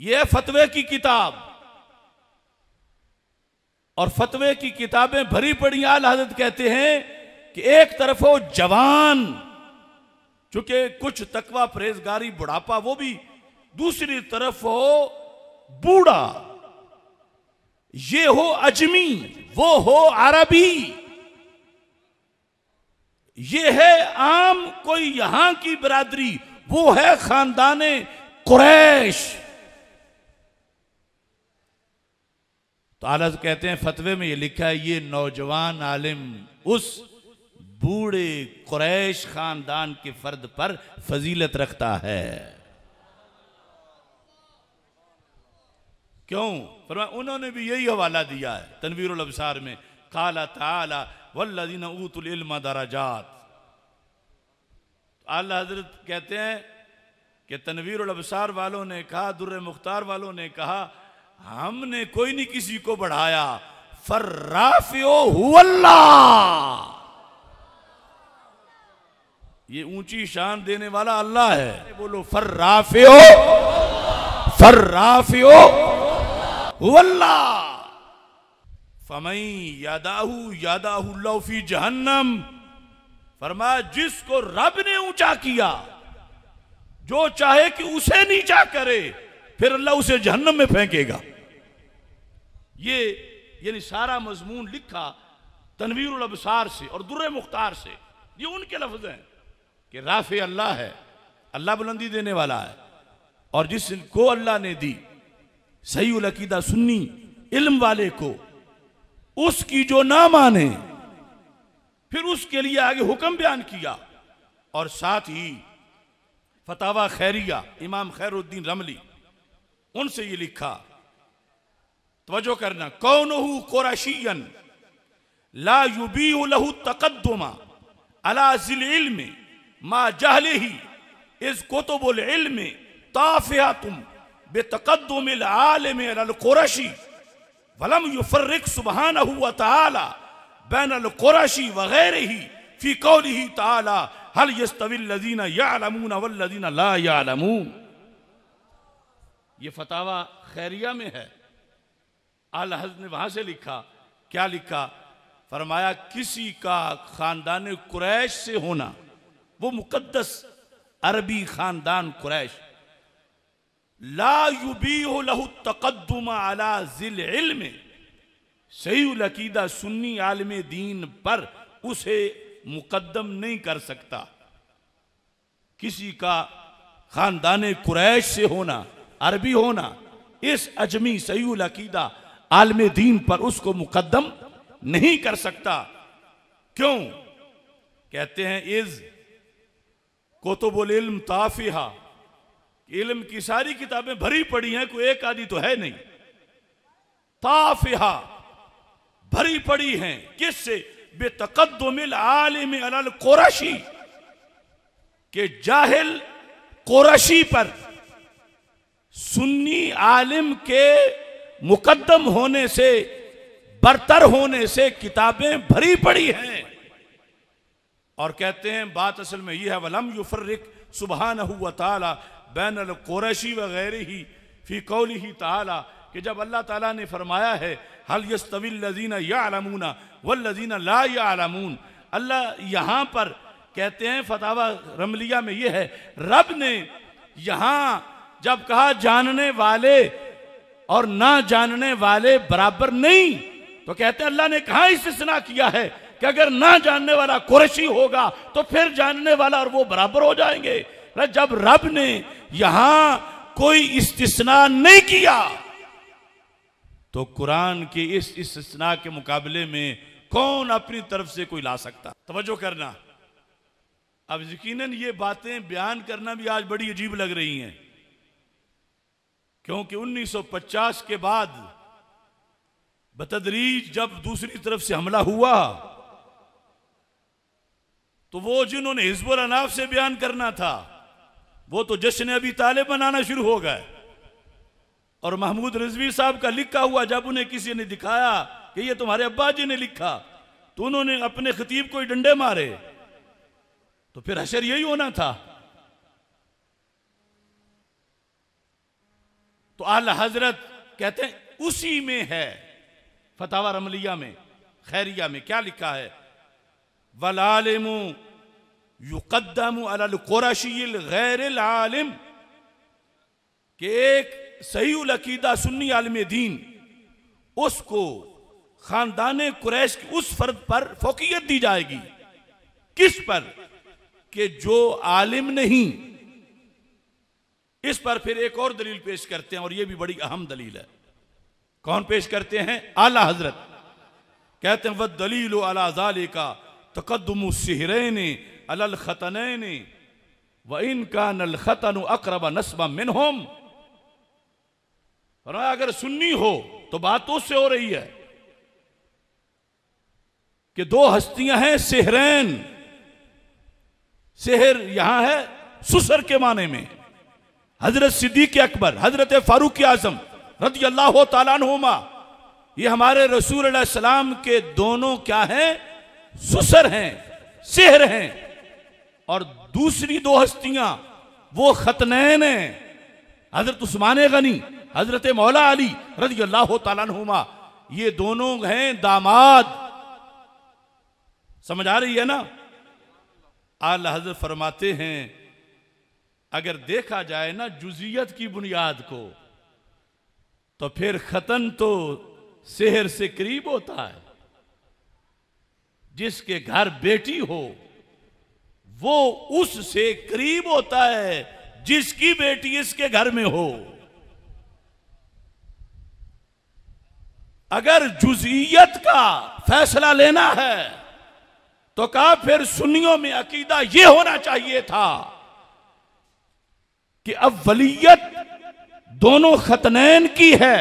यह फतवे की किताब और फतवे की किताबें भरी पड़ी आल हजरत कहते हैं कि एक तरफ हो जवान चूंकि कुछ तकवा परहेजगारी बुढ़ापा वो भी दूसरी तरफ हो बूढ़ा ये हो अजमी वो हो अरबी ये है आम कोई यहां की बरादरी वो है खानदान कुरैश तो आलत कहते हैं फतवे में ये लिखा है ये नौजवान आलिम उस बूढ़े कुरैश खानदान के फर्द पर फजीलत रखता है क्यों फरमा उन्होंने भी यही हवाला दिया है तनवीर अबसार में काला ताला वल्लिन दारा जात आला हजरत कहते हैं कि तनवीर अबसार वालों ने कहा दुर्र मुख्तार वालों ने कहा हमने कोई नहीं किसी को बढ़ाया फर्राफियो हुल्ला ये ऊंची शान देने वाला अल्लाह है बोलो फर्राफियो फर्राफियो हुल्ला फमई यादाहू यादाहूफी जहन्नम फरमाया जिसको रब ने ऊंचा किया जो चाहे कि उसे नीचा करे फिर अल्लाह उसे जहन्नम में फेंकेगा ये यानी सारा मजमून लिखा तनवीर अबसार से और दुर्र मुख्तार से ये उनके लफ्ज हैं कि राफ अल्लाह है अल्लाह बुलंदी देने वाला है और जिसको अल्लाह ने दी सही उलकीदा सुन्नी इल्म वाले को उसकी जो ना माने फिर उसके लिए आगे हुक्म बयान किया और साथ ही फतावा खैरिया इमाम खैरुद्दीन रमली उनसे ये लिखा तवजो करना कौन कोराशियन ला युबी लहू तकदमा अलाजिल इल्म मा जहले ही इस कोतुबुल इल्म ताफिया तुम बेतकदम आलम अलकुरशी वलम युफर्रिक सुबहान हुआ ताला बैन अलकुरशी वगैरह ही फ़ी कौली ही ताला हल यस्तविल लजीना या अलमून अवल लजीना ला या अलमून ये फतावा खैरिया में है आल हज ने वहां से लिखा क्या लिखा फरमाया किसी का खानदान कुरैश से होना वो मुकद्दस अरबी खानदान कुरैश ला युबी हो लहु तकदमा अला जिल इल्म सही लकीदा सुन्नी आलम दीन पर उसे मुकदम नहीं कर सकता किसी का खानदान कुरैश से होना अरबी होना इस अजमी सयूल अकीदा आलम दीन पर उसको मुकदम नहीं कर सकता क्यों कहते हैं इज कोतुबुल इल्म ताफिहा इल्म की सारी किताबें भरी पड़ी हैं कोई एक आदि तो है नहीं ताफिहा भरी पड़ी हैं किससे बेतकदमिल आलिम अल कुरैशी के जाहिल कुरैशी पर सुन्नी आलिम के मुकदम होने से बरतर होने से किताबें भरी पड़ी हैं और कहते हैं बात असल में यह है वलम युफर्रिक सुबहान ताला बैन कुरैशी वगैरह ही फी कौल ही ताला कि जब अल्लाह ताला ने फरमाया है हल यस्तविल लजीना या आलमूना वल लजीना ला या आलमून अल्लाह यहाँ पर कहते हैं फतावा रमलिया में यह है रब ने यहाँ जब कहा जानने वाले और ना जानने वाले बराबर नहीं तो कहते अल्लाह ने कहा इस्तना किया है कि अगर ना जानने वाला कुरैशी होगा तो फिर जानने वाला और वो बराबर हो जाएंगे जब रब ने यहां कोई इस्तना नहीं किया तो कुरान के इस इस्तना के मुकाबले में कौन अपनी तरफ से कोई ला सकता तवज्जो करना अब यकीनन ये बातें बयान करना भी आज बड़ी अजीब लग रही हैं क्योंकि 1950 के बाद बतदरीज जब दूसरी तरफ से हमला हुआ तो वो जिन्होंने हिजबुल अनाफ से बयान करना था वो तो जश्न अभी ताले बनाना शुरू हो गए और महमूद रजवी साहब का लिखा हुआ जब उन्हें किसी ने दिखाया कि ये तुम्हारे अब्बा जी ने लिखा तो उन्होंने अपने खतीब को डंडे मारे तो फिर हशर यही होना था तो आल हजरत कहते हैं उसी में है फतावा रमलिया में खैरिया में क्या लिखा है वलालिम युकदम अलकुरशील गैर आलिम के एक सही अकीदा सुन्नी आलम दीन उसको खानदान कुरैश की उस फर्द पर फोकियत दी जाएगी किस पर कि जो आलिम नहीं इस पर फिर एक और दलील पेश करते हैं और यह भी बड़ी अहम दलील है कौन पेश करते हैं आला हजरत कहते हैं वह दलील अलाजाले का तकदम अल खतने व इनका नलखतन अकरबा नस्बा मिन होम अगर सुन्नी हो तो बात उससे हो रही है कि दो हस्तियां हैं सेहरेन सेहर यहां है सुसर के माने में हजरत सिद्दीक अकबर हजरत फारूक आजम रदी अल्लाह तुमा ये हमारे रसूल सलाम के दोनों क्या हैं सुसर हैं सेहर हैं और दूसरी दो हस्तियां वो खतनैन हैं हजरत उस्मान गनी हजरत मौला अली रजी अल्लाह तुमा ये दोनों हैं दामाद समझ आ रही है ना आल हजरत फरमाते हैं अगर देखा जाए ना जुजियत की बुनियाद को तो फिर खतन तो शहर से करीब होता है जिसके घर बेटी हो वो उससे करीब होता है जिसकी बेटी इसके घर में हो अगर जुजियत का फैसला लेना है तो कहा फिर सुनियों में अकीदा यह होना चाहिए था कि अब वलीयत दोनों खतनैन की है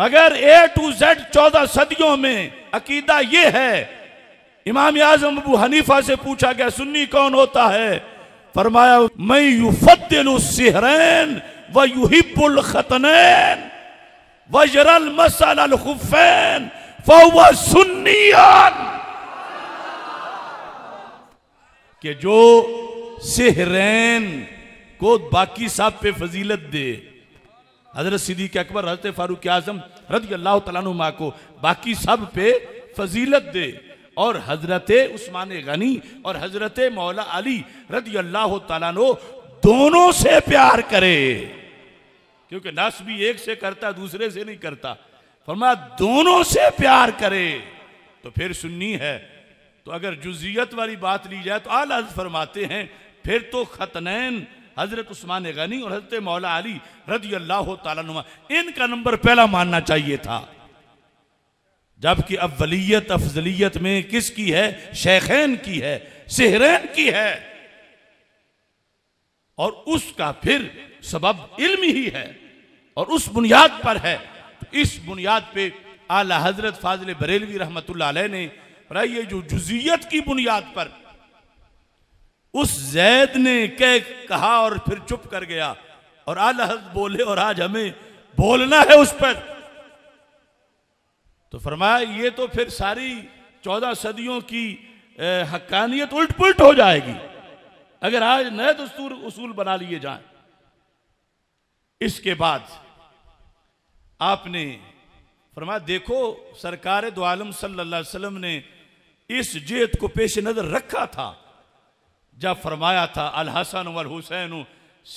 मगर ए टू जेड चौदह सदियों में अकीदा यह है इमाम आजम अबू हनीफा से पूछा गया सुन्नी कौन होता है फरमाया मैं सिहरेन व युहिबुल खतनैन व जरल मसल खुफैन फवा सुन्नियान के जो सिहरेन को बाकी साहब पे फजीलत दे हजरत सिद्दीक अकबर हजरत फारूक आजम रजी अल्लाह तला को बाकी सब पे फजीलत दे और हजरत उस्मान गनी और हजरत मौला अली रजी अल्लाह तला दोनों से प्यार करे क्योंकि नस भी एक से करता दूसरे से नहीं करता फरमा दोनों से प्यार करे तो फिर सुननी है तो अगर जुजियत वाली बात ली जाए तो आल फरमाते हैं फिर तो खतनैन हज़रत उस्मान गनी और हज़रत मौला अली रजी अल्लाह तुम इनका नंबर पहला मानना चाहिए था जबकि अवलियत अफजलियत में किसकी है शेखैन की है सहरैन की है और उसका फिर सबब इल्म ही है और उस बुनियाद पर है तो इस बुनियाद पे आला हजरत फाजिल बरेलवी रहमत ने पढ़ाइए जो जुजियत की बुनियाद पर उस जैद ने कह कहा और फिर चुप कर गया और आल बोले और आज हमें बोलना है उस पर तो फरमाया ये तो फिर सारी चौदह सदियों की हकानियत उल्ट पुलट हो जाएगी अगर आज नए दस्तूर उसूल बना लिए जाए इसके बाद आपने फरमाया देखो सरकार दो आलम सल्लल्लाहु अलैहि वसल्लम ने इस जेत को पेश नजर रखा था जब फरमाया था अल हसन वल हुसैन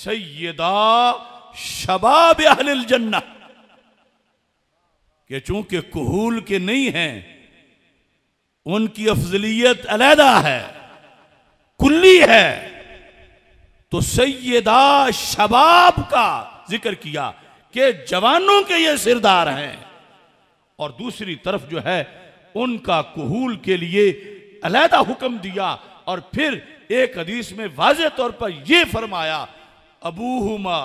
सैदा शबाब अहल जन्ना के चूंकि कहूल के नहीं हैं उनकी अफजलियत अलहदा है कुल्ली है तो सैदा शबाब का जिक्र किया कि जवानों के ये सिरदार हैं और दूसरी तरफ जो है उनका कहूल के लिए अलहदा हुक्म दिया और फिर एक हदीस में वाज तौर पर यह फरमाया अबू हुमा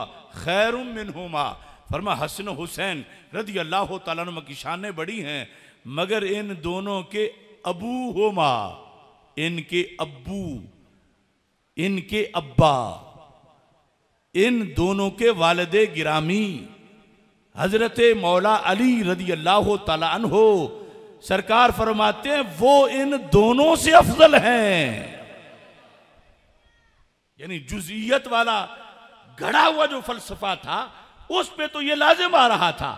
खैर हुमा फरमा हसन हुसैन रदी अल्लाह तुम की शानें बड़ी हैं मगर इन दोनों के अबू होमा इनके अबू इनके अब्बा इन दोनों के वालद गिरामी हजरत मौला अली रदी अल्लाह तला हो सरकार फरमाते हैं वो इन दोनों से अफजल हैं यानी जुजियत वाला घड़ा हुआ जो फलसफा था उस पे तो ये लाजिम आ रहा था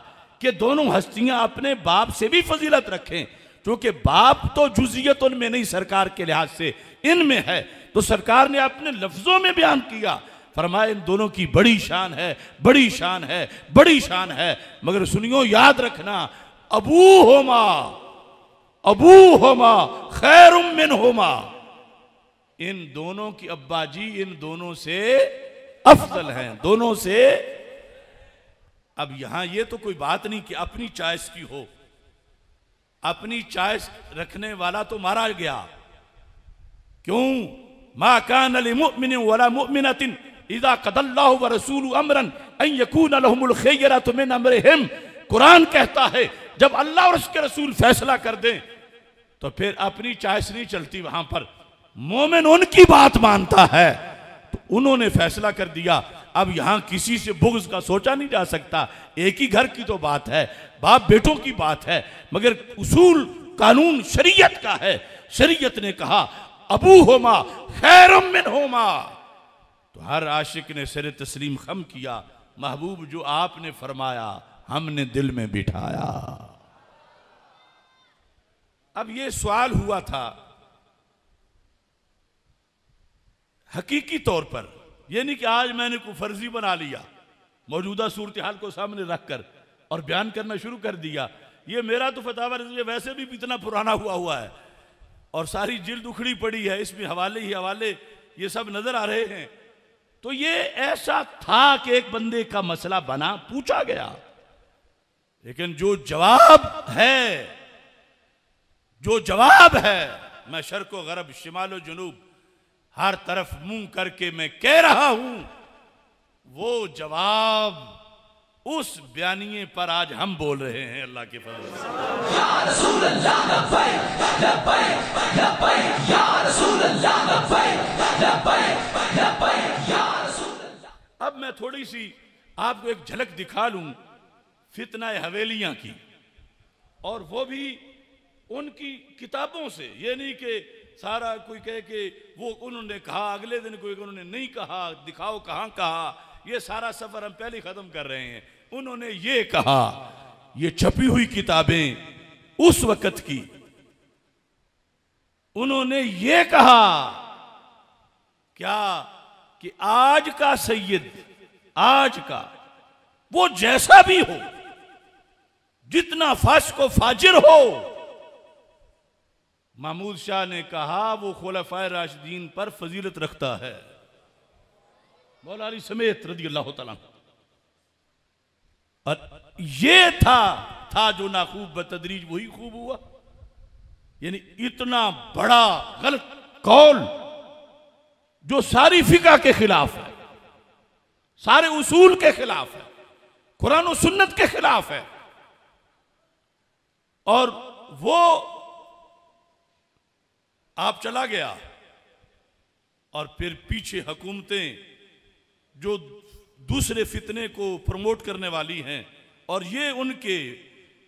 कि दोनों हस्तियां अपने बाप से भी फजीलत रखें क्योंकि बाप तो जुजियत उनमें नहीं सरकार के लिहाज से इनमें है तो सरकार ने अपने लफ्जों में बयान किया फरमाया इन दोनों की बड़ी शान है बड़ी शान है बड़ी शान है मगर सुनियो याद रखना अबू होमा अबू होमा खैर उम्मिन होमा इन दोनों की अब्बा जी इन दोनों से अफजल हैं दोनों से अब यहां ये तो कोई बात नहीं कि अपनी चॉइस की हो अपनी चॉइस रखने वाला तो मारा गया क्यों मा कान मुमिन वला मुमिनतिन इजा कदल्लाहु व रसूल अमरन अन यकून लहुमुल खैरतु मिन अमरिहिम कुरान कहता है जब अल्लाह और उसके रसूल फैसला कर दें तो फिर अपनी चॉइस नहीं चलती वहां पर मोमिन उनकी बात मानता है तो उन्होंने फैसला कर दिया अब यहां किसी से बुग्ज का सोचा नहीं जा सकता एक ही घर की तो बात है बाप बेटों की बात है मगर उसूल कानून शरीयत का है शरीयत ने कहा अबू होमा खैरम होमा तो हर आशिक ने सर तस्लीम खम किया महबूब जो आपने फरमाया हमने दिल में बिठाया अब ये सवाल हुआ था हकीकी तौर पर यह नहीं कि आज मैंने को फर्जी बना लिया मौजूदा सूरत हाल को सामने रख कर और बयान करना शुरू कर दिया ये मेरा तो फतावर वैसे भी इतना पुराना हुआ हुआ है और सारी जिल्द उखड़ी पड़ी है इसमें हवाले ही हवाले ये सब नजर आ रहे हैं तो ये ऐसा था कि एक बंदे का मसला बना पूछा गया लेकिन जो जवाब है जो जवाब है मैं शर्क गरब शिमाल जनूब हर तरफ मुंह करके मैं कह रहा हूं वो जवाब उस बयानिए पर आज हम बोल रहे हैं अल्लाह के फल अब मैं थोड़ी सी आपको एक झलक दिखा लूं फितना हवेलियां की और वो भी उनकी किताबों से ये नहीं कि सारा कोई कह के वो उन्होंने कहा अगले दिन कोई उन्होंने नहीं कहा दिखाओ कहाँ कहा ये सारा सफ़र हम पहले ख़त्म कर रहे हैं उन्होंने ये कहा ये छपी हुई किताबें उस वक़्त की उन्होंने ये कहा क्या कि आज का सैयद आज का वो जैसा भी हो जितना फास को फाजिर हो महमूद शाह ने कहा वो खुलफा राशिदीन पर फजीलत रखता है मौलानी समेत रदी अल्लाह और ये था था जो ना खूब बतदरीज वही खूब हुआ यानी इतना बड़ा गलत कौल जो सारी फिका के खिलाफ है सारे उसूल के खिलाफ है कुरान सुन्नत के खिलाफ है और वो आप चला गया और फिर पीछे हुकूमतें जो दूसरे फितने को प्रमोट करने वाली हैं और ये उनके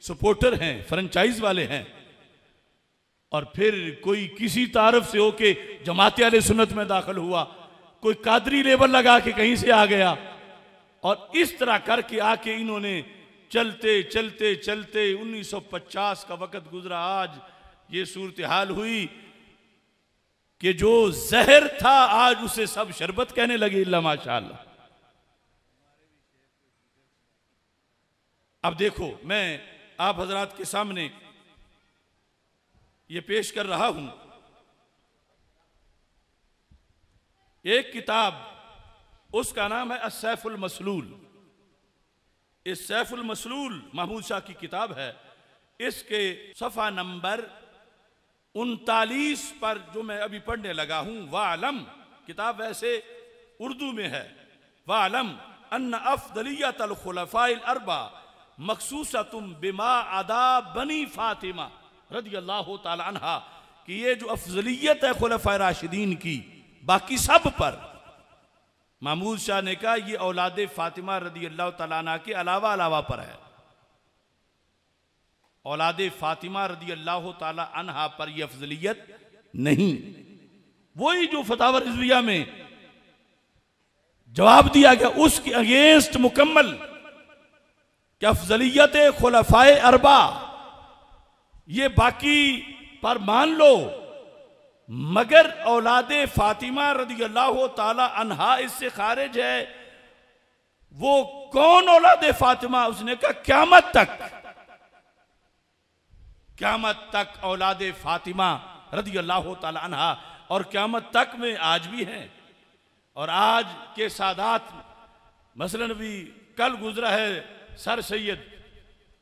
सपोर्टर हैं फ्रेंचाइज वाले हैं और फिर कोई किसी तारफ से होके जमाते आल सुन्नत में दाखिल हुआ कोई कादरी लेबर लगा के कहीं से आ गया और इस तरह करके आके इन्होंने चलते चलते चलते 1950 का वक्त गुजरा आज ये सूरत हाल हुई कि जो जहर था आज उसे सब शरबत कहने लगे अल्लाह अब देखो मैं आप हजरात के सामने ये पेश कर रहा हूं एक किताब उसका नाम है असैफुल मसलूल इस सैफुल मसलूल महमूद शाह की किताब है इसके सफ़ा नंबर उनतालीस पर जो मैं अभी पढ़ने लगा हूं वालम किताब वैसे उर्दू में है वालम अन्न अफदलिया अरबा मखसूस तुम बिमा अदा बनी फातिमा रदी अल्लाह तहा कि ये जो अफजलियत है खुलफा राशिदीन की बाकी सब पर महमूद शाह ने कहा यह औलाद फातिमा रदी अल्लाह तला के अलावा अलावा पर है औलाद फातिमा रदी अल्लाह तहा पर यह अफजलियत नहीं वही जो फतावर रिजविया में जवाब दिया गया उसके अगेंस्ट मुकम्मल कि अफजलियत खुलफाए अरबा ये बाकी पर मान लो मगर औलाद फातिमा रदी अल्लाह तहा इससे खारिज है वो कौन औलाद फातिमा उसने कहा क्यामत तक क्यामत तक औलाद फातिमा रदी अल्लाह तला और क्यामत तक में आज भी हैं और आज के सादात मसलन भी कल गुजरा है सर सैयद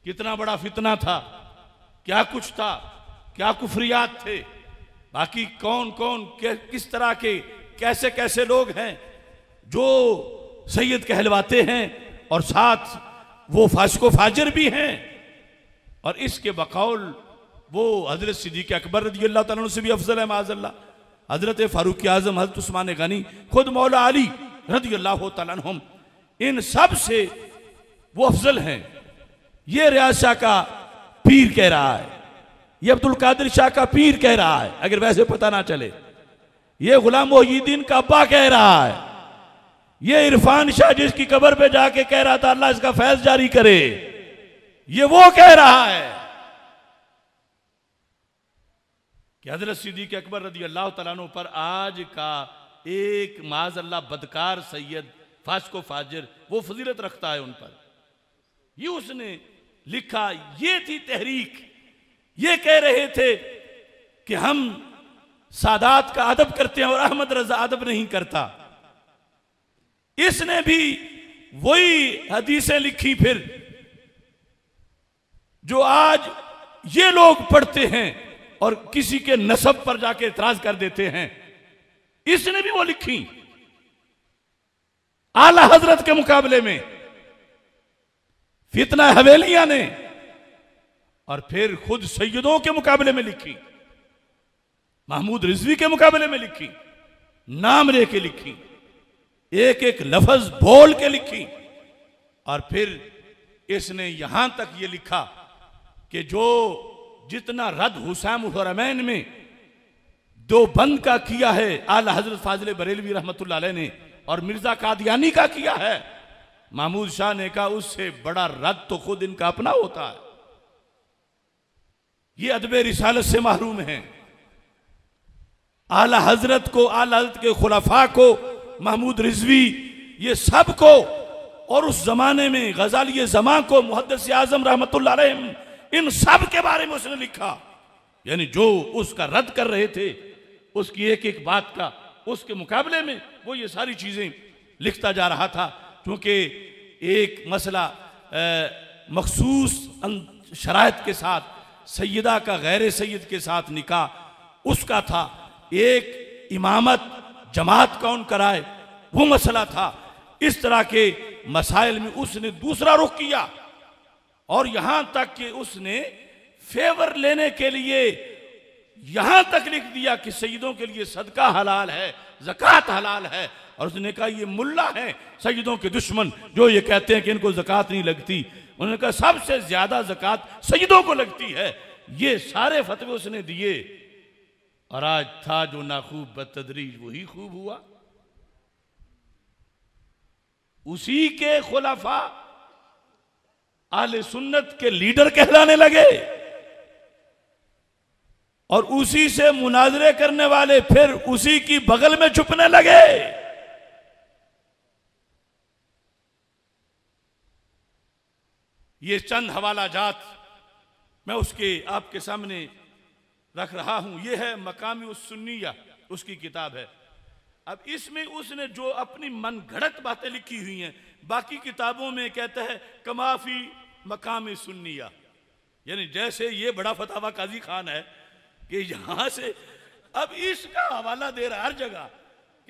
कितना बड़ा फितना था क्या कुछ था क्या कुफरियात थे बाकी कौन कौन किस तरह के कैसे कैसे लोग हैं जो सैयद कहलवाते हैं और साथ वो फासको फाजर भी हैं और इसके बकौल वो हजरत सिद्दीक अकबर रजी अल्लाह तला से भी अफजल है माजल्ला हजरत फारूक आजम हजरत उस्मान गनी खुद मौला अली रजी अल्लाह तम इन सब से वो अफजल हैं ये रियाज शाह का पीर कह रहा है ये अब्दुल कादिर शाह का पीर कह रहा है अगर वैसे पता ना चले ये गुलाम मोहिद्दीन का अब्बा कह रहा है ये इरफान शाह जिसकी कबर पे जाके कह रहा था अल्लाह इसका फैज जारी करे ये वो कह रहा है कि हजरत सिद्दीक अकबर रदी अल्लाह तु पर आज का एक माज अल्लाह बदकार सैयद फासको फाजिर वो फजीलत रखता है उन पर ये उसने लिखा ये थी तहरीक ये कह रहे थे कि हम सादात का अदब करते हैं और अहमद रजा अदब नहीं करता इसने भी वही हदीसें लिखी फिर जो आज ये लोग पढ़ते हैं और किसी के नसब पर जाके इतराज कर देते हैं इसने भी वो लिखी आला हजरत के मुकाबले में फितना हवेलिया ने और फिर खुद सैयदों के मुकाबले में लिखी महमूद रिजवी के मुकाबले में लिखी नाम लेके के लिखी एक एक लफज बोल के लिखी और फिर इसने यहां तक ये लिखा कि जो जितना रद हुसैम हुरमैन में दो बंद का किया है आला हजरत फाजिल बरेलवी रहमत ने और मिर्जा कादियानी का किया है महमूद शाह ने कहा उससे बड़ा रद तो खुद इनका अपना होता है ये अदब रिसालत से महरूम है आला हजरत को आला हजरत के खुलाफा को महमूद रिजवी ये सब को और उस जमाने में गजाली जमा को मुहदस आजम रहमत इन सब के बारे में उसने लिखा यानी जो उसका रद्द कर रहे थे उसकी एक एक बात का उसके मुकाबले में वो ये सारी चीज़ें लिखता जा रहा था क्योंकि एक मसला मखसूस शरात के साथ सैदा का गैर सैद के साथ निका उसका था एक इमामत जमात कौन कराए वो मसला था इस तरह के मसाइल में उसने दूसरा रुख किया और यहां तक कि उसने फेवर लेने के लिए यहां तक लिख दिया कि सईदों के लिए सदका हलाल है जक़ात हलाल है और उसने कहा ये मुल्ला है सईदों के दुश्मन जो ये कहते हैं कि इनको जक़ात नहीं लगती उन्होंने कहा सबसे ज्यादा जक़ात सईदों को लगती है ये सारे फतवे उसने दिए और आज था जो ना खूब वही खूब हुआ उसी के खुलाफा आले सुन्नत के लीडर कहलाने लगे और उसी से मुनाजरे करने वाले फिर उसी की बगल में छुपने लगे ये चंद हवाला जात मैं उसके आपके सामने रख रहा हूं यह है मकामी उस सुन्निया उसकी किताब है अब इसमें उसने जो अपनी मनगढ़ंत बातें लिखी हुई हैं बाकी किताबों में कहता है कमाफी मकाम सुन्निया यानी जैसे ये बड़ा फतावा काजी खान है कि यहां से अब इसका हवाला दे रहा हर जगह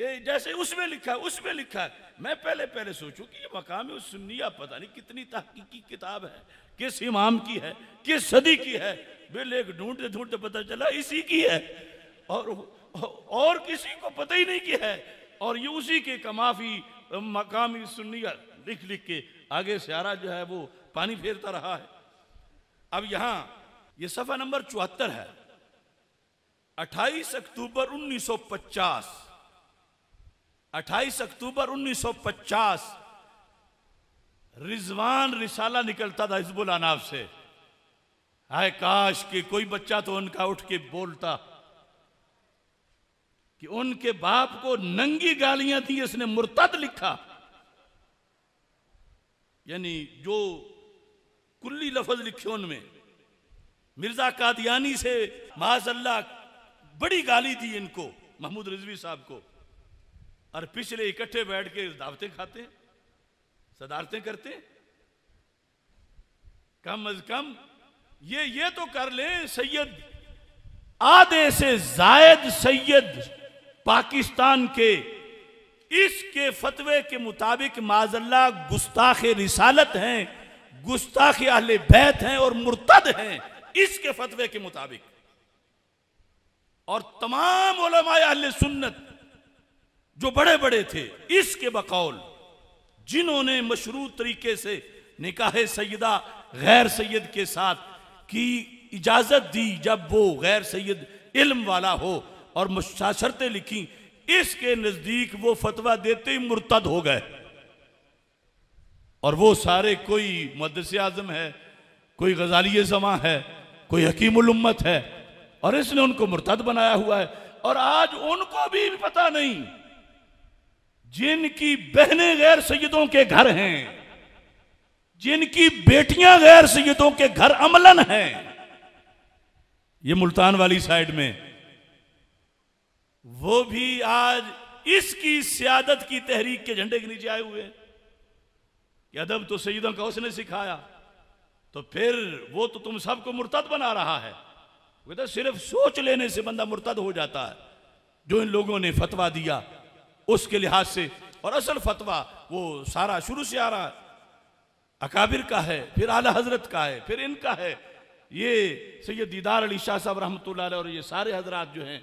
कि जैसे उसमें लिखा है उसमें लिखा है मैं पहले पहले सोचूं कि ये मकाम सुन्निया पता नहीं कितनी तहकी किताब है किस इमाम की है किस सदी की है बिल एक ढूंढते ढूंढते पता चला इसी की है और और किसी को पता ही नहीं कि है और ये उसी के कमाफी मकामी सुनिया लिख लिख के आगे सियारा जो है वो पानी फेरता रहा है अब यहां ये सफ़ा नंबर चौहत्तर है 28 अक्टूबर 1950 28 अक्टूबर 1950 रिजवान रिसाला निकलता था हिजबुल अनाब से आय काश कि कोई बच्चा तो उनका उठ के बोलता कि उनके बाप को नंगी गालियां थी इसने मुर्तद लिखा यानी जो कुल्ली लफज लिखे उनमें मिर्जा कादियानी से माजल्ला बड़ी गाली दी इनको महमूद रिजवी साहब को और पिछले इकट्ठे बैठ के दावतें खाते सदारतें करते कम अज कम ये ये तो कर ले सैयद आधे से जायद सैयद पाकिस्तान के इसके फतवे के मुताबिक माजल्ला गुस्ताख रिसालत हैं गुस्ताख अहल बैत हैं और मुर्तद हैं इसके फतवे के मुताबिक और तमाम अहल सुन्नत जो बड़े बड़े थे इसके बकौल जिन्होंने मशरू तरीके से निकाह सैदा गैर सैद के साथ की इजाजत दी जब वो गैर सैयद इल्म वाला हो और मुशासरतें लिखी इसके नज़दीक वो फतवा देते ही मुर्तद हो गए और वो सारे कोई मदरस आजम है कोई गजाली जमा है कोई हकीम हकीमुलम्मत है और इसने उनको मुर्तद बनाया हुआ है और आज उनको भी पता नहीं जिनकी बहनें गैर सैदों के घर हैं जिनकी बेटियां गैर सैदों के घर अमलन हैं ये मुल्तान वाली साइड में वो भी आज इसकी सियादत की तहरीक के झंडे के नीचे आए हुए हैं अदब तो सईदों का उसने सिखाया तो फिर वो तो तुम सबको मुर्तद बना रहा है तो सिर्फ सोच लेने से बंदा मुर्तद हो जाता है जो इन लोगों ने फतवा दिया उसके लिहाज से और असल फतवा वो सारा शुरू से आ रहा है अकाबिर का है फिर आला हजरत का है फिर इनका है ये सैयद दीदार अली शाह साहब रहमत और ये सारे हजरात जो हैं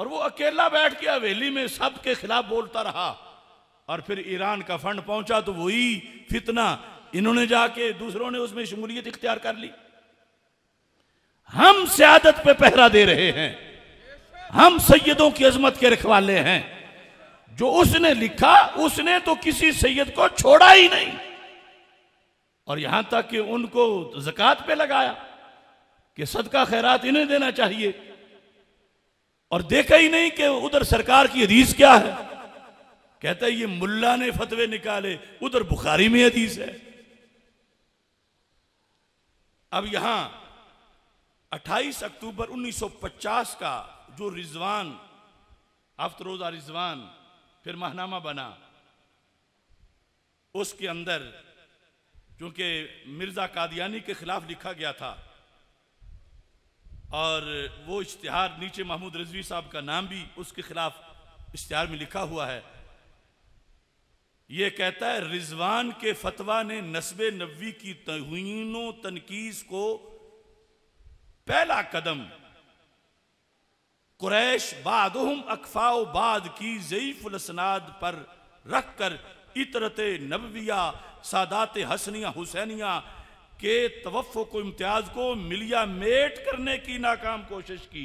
और वो अकेला बैठ के हवेली में सबके खिलाफ बोलता रहा और फिर ईरान का फंड पहुंचा तो वही फितना इन्होंने जाके दूसरों ने उसमें शमूलियत इख्तियार कर ली हम सियादत पे पहरा दे रहे हैं हम सैयदों की अजमत के रखवाले हैं जो उसने लिखा उसने तो किसी सैयद को छोड़ा ही नहीं और यहां तक कि उनको जक़ात पे लगाया कि सदका खैरात इन्हें देना चाहिए और देखा ही नहीं कि उधर सरकार की हदीस क्या है कहता है ये मुल्ला ने फतवे निकाले उधर बुखारी में हदीस है अब यहां 28 अक्टूबर 1950 का जो रिजवान आफ्तरोजा रिजवान फिर महनामा बना उसके अंदर क्योंकि मिर्जा कादियानी के खिलाफ लिखा गया था और वो इश्तहार नीचे महमूद रजवी साहब का नाम भी उसके खिलाफ इश्तहार में लिखा हुआ है ये कहता है रिजवान के फतवा ने नस्ब नबी की तहनो तनकीस को पहला कदम कुरैश बाद अकफाओ बाद की जयफुलसनाद पर रखकर इतरत नबविया सादात हसनिया हुसैनिया के तवफ़ को इम्तियाज को मिलिया मेट करने की नाकाम कोशिश की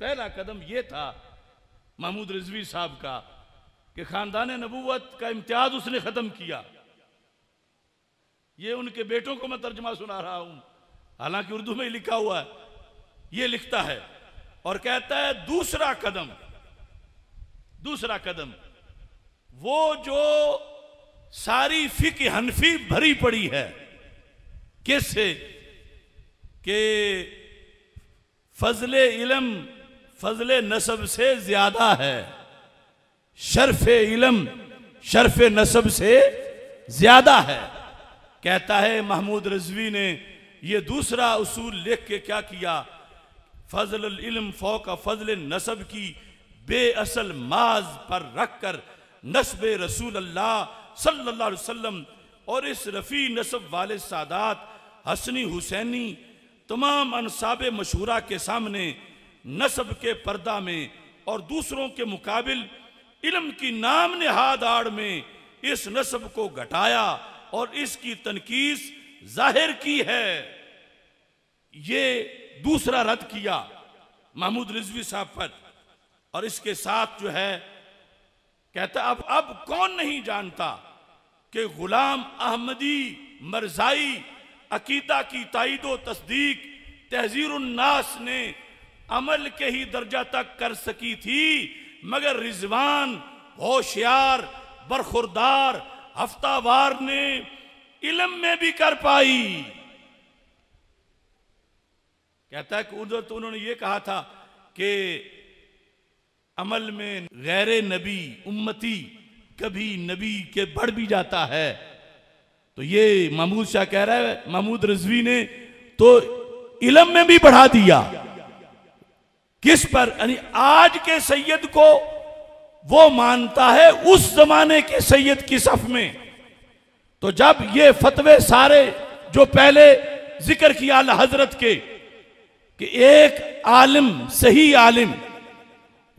पहला कदम यह था महमूद रिजवी साहब का कि खानदान नबूवत का इम्तियाज उसने ख़त्म किया ये उनके बेटों को मैं तर्जमा सुना रहा हूं हालांकि उर्दू में ही लिखा हुआ है ये लिखता है और कहता है दूसरा कदम दूसरा कदम वो जो सारी फिक हनफी भरी पड़ी है कैसे के फजल इलम फजल नसब से ज्यादा है शर्फ इलम शर्फ नसब से ज्यादा है कहता है महमूद रजवी ने यह दूसरा उसूल लिख के क्या किया फजल इलम फोका फजल नसब की बेअसल माज पर रखकर नस्ब नसब रसूल अल्लाह सल्लल्लाहु अलैहि वसल्लम और इस रफ़ी नसब वाले सादात हसनी हुसैनी तमाम अनसाब मशहूरा के सामने नसब के पर्दा में और दूसरों के मुकाबिल इलम की नाम ने हाद आड़ में इस नसब को घटाया और इसकी तनकीस जाहिर की है ये दूसरा रद्द किया महमूद रिजवी साहब पर और इसके साथ जो है कहता अब अब कौन नहीं जानता कि गुलाम अहमदी मरजाई अकीदा की तइद व तस्दीक तहजीरनास ने अमल के ही दर्जा तक कर सकी थी मगर रिजवान होशियार बरखुरदार हफ्तावार ने इलम में भी कर पाई कहता है कि उधर तो उन्होंने ये कहा था कि अमल में गैर नबी उम्मती कभी नबी के बढ़ भी जाता है तो ये महमूद शाह कह रहा है महमूद रजवी ने तो इलम में भी बढ़ा दिया किस पर यानी आज के सैयद को वो मानता है उस जमाने के सैयद की सफ में तो जब ये फतवे सारे जो पहले जिक्र किया हजरत के कि एक आलिम सही आलिम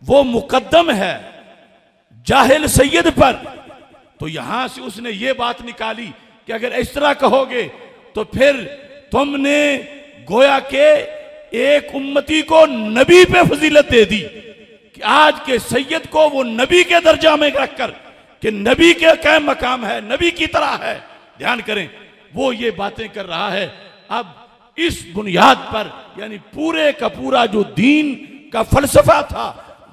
वो मुकदम है जाहिल सैयद पर तो यहां से उसने ये बात निकाली कि अगर इस तरह कहोगे तो फिर तुमने गोया के एक उम्मती को नबी पे फजीलत दे दी कि आज के सैयद को वो नबी के दर्जा में रखकर कि नबी के क्या मकाम है नबी की तरह है ध्यान करें वो ये बातें कर रहा है अब इस बुनियाद पर यानी पूरे का पूरा जो दीन का फलसफा था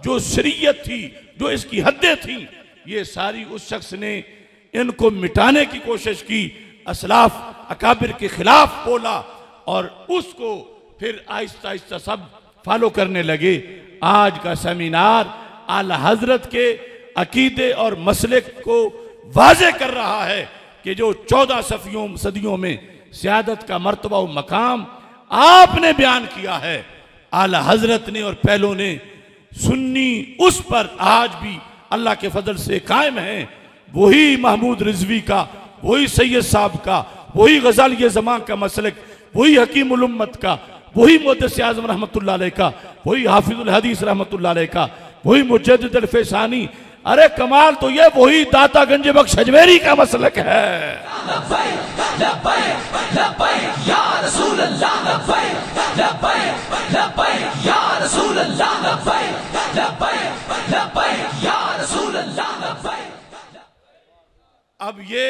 जो शरीयत थी जो इसकी हदें थी ये सारी उस शख्स ने इनको मिटाने की कोशिश की असलाफ अकाबिर के खिलाफ बोला और उसको फिर आहिस्ता आहिस्ता सब फॉलो करने लगे आज का सेमिनार आला हजरत के अकीदे और मसले को वाजे कर रहा है कि जो चौदह सफियों सदियों में सियादत का मरतबा मकाम आपने बयान किया है आला हजरत ने और पहलों ने सुन्नी उस पर आज भी अल्लाह के फजल से कायम है वही महमूद रिजवी का वही सैयद साहब का वही गजल ये जमा का मसलक वही हकीम उलम्मत का वही मोदस आजम रहमत का वही हाफिजुल हदीस रहमत का वही मुजदानी अरे कमाल तो ये वही दाता गंजे बख्श अजमेरी का मसलक है लबाई, लबाई, अब ये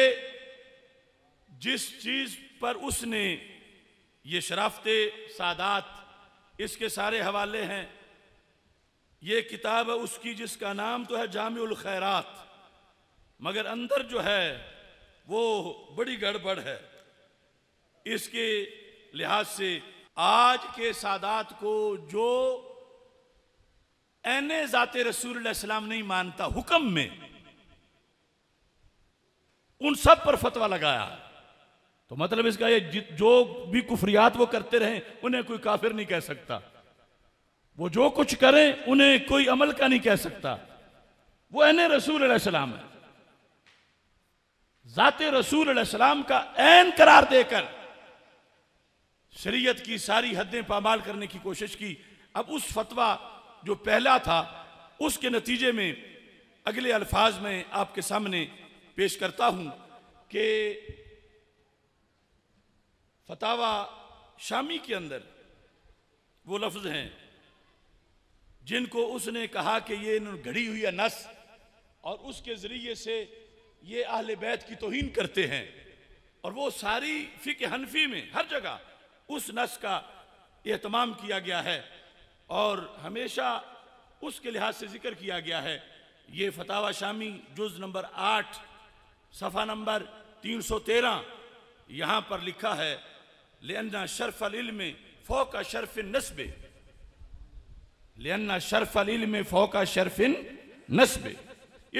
जिस चीज पर उसने ये शराफते सादात इसके सारे हवाले हैं ये किताब है उसकी जिसका नाम तो है जामिल खैरात मगर अंदर जो है वो बड़ी गड़बड़ है इसके लिहाज से आज के सादात को जो एन जाते रसूल इस्लाम नहीं मानता हुक्म में उन सब पर फतवा लगाया तो मतलब इसका ये जो भी कुफरियात वो करते रहे उन्हें कोई काफिर नहीं कह सकता वो जो कुछ करें उन्हें कोई अमल का नहीं कह सकता वो एन रसूल सलाम है जाते रसूल सलाम का एन करार देकर शरीयत की सारी हदें पामाल करने की कोशिश की अब उस फतवा जो पहला था उसके नतीजे में अगले अल्फाज में आपके सामने पेश करता हूँ कि फतावा शामी के अंदर वो लफ्ज़ हैं जिनको उसने कहा कि ये घड़ी हुई है नस और उसके ज़रिए से ये आहले बैत की तोहन करते हैं और वो सारी फ़िक हनफी में हर जगह उस नस का एहतमाम किया गया है और हमेशा उसके लिहाज से जिक्र किया गया है ये फतावा शामी जुज नंबर आठ सफ़ा नंबर तीन सौ तेरह यहाँ पर लिखा है लेना शर्फ अलिल्म फ़ोका शर्फ नस्ब लेना शर्फ अलिल्म फ़ोका शर्फिन नस्ब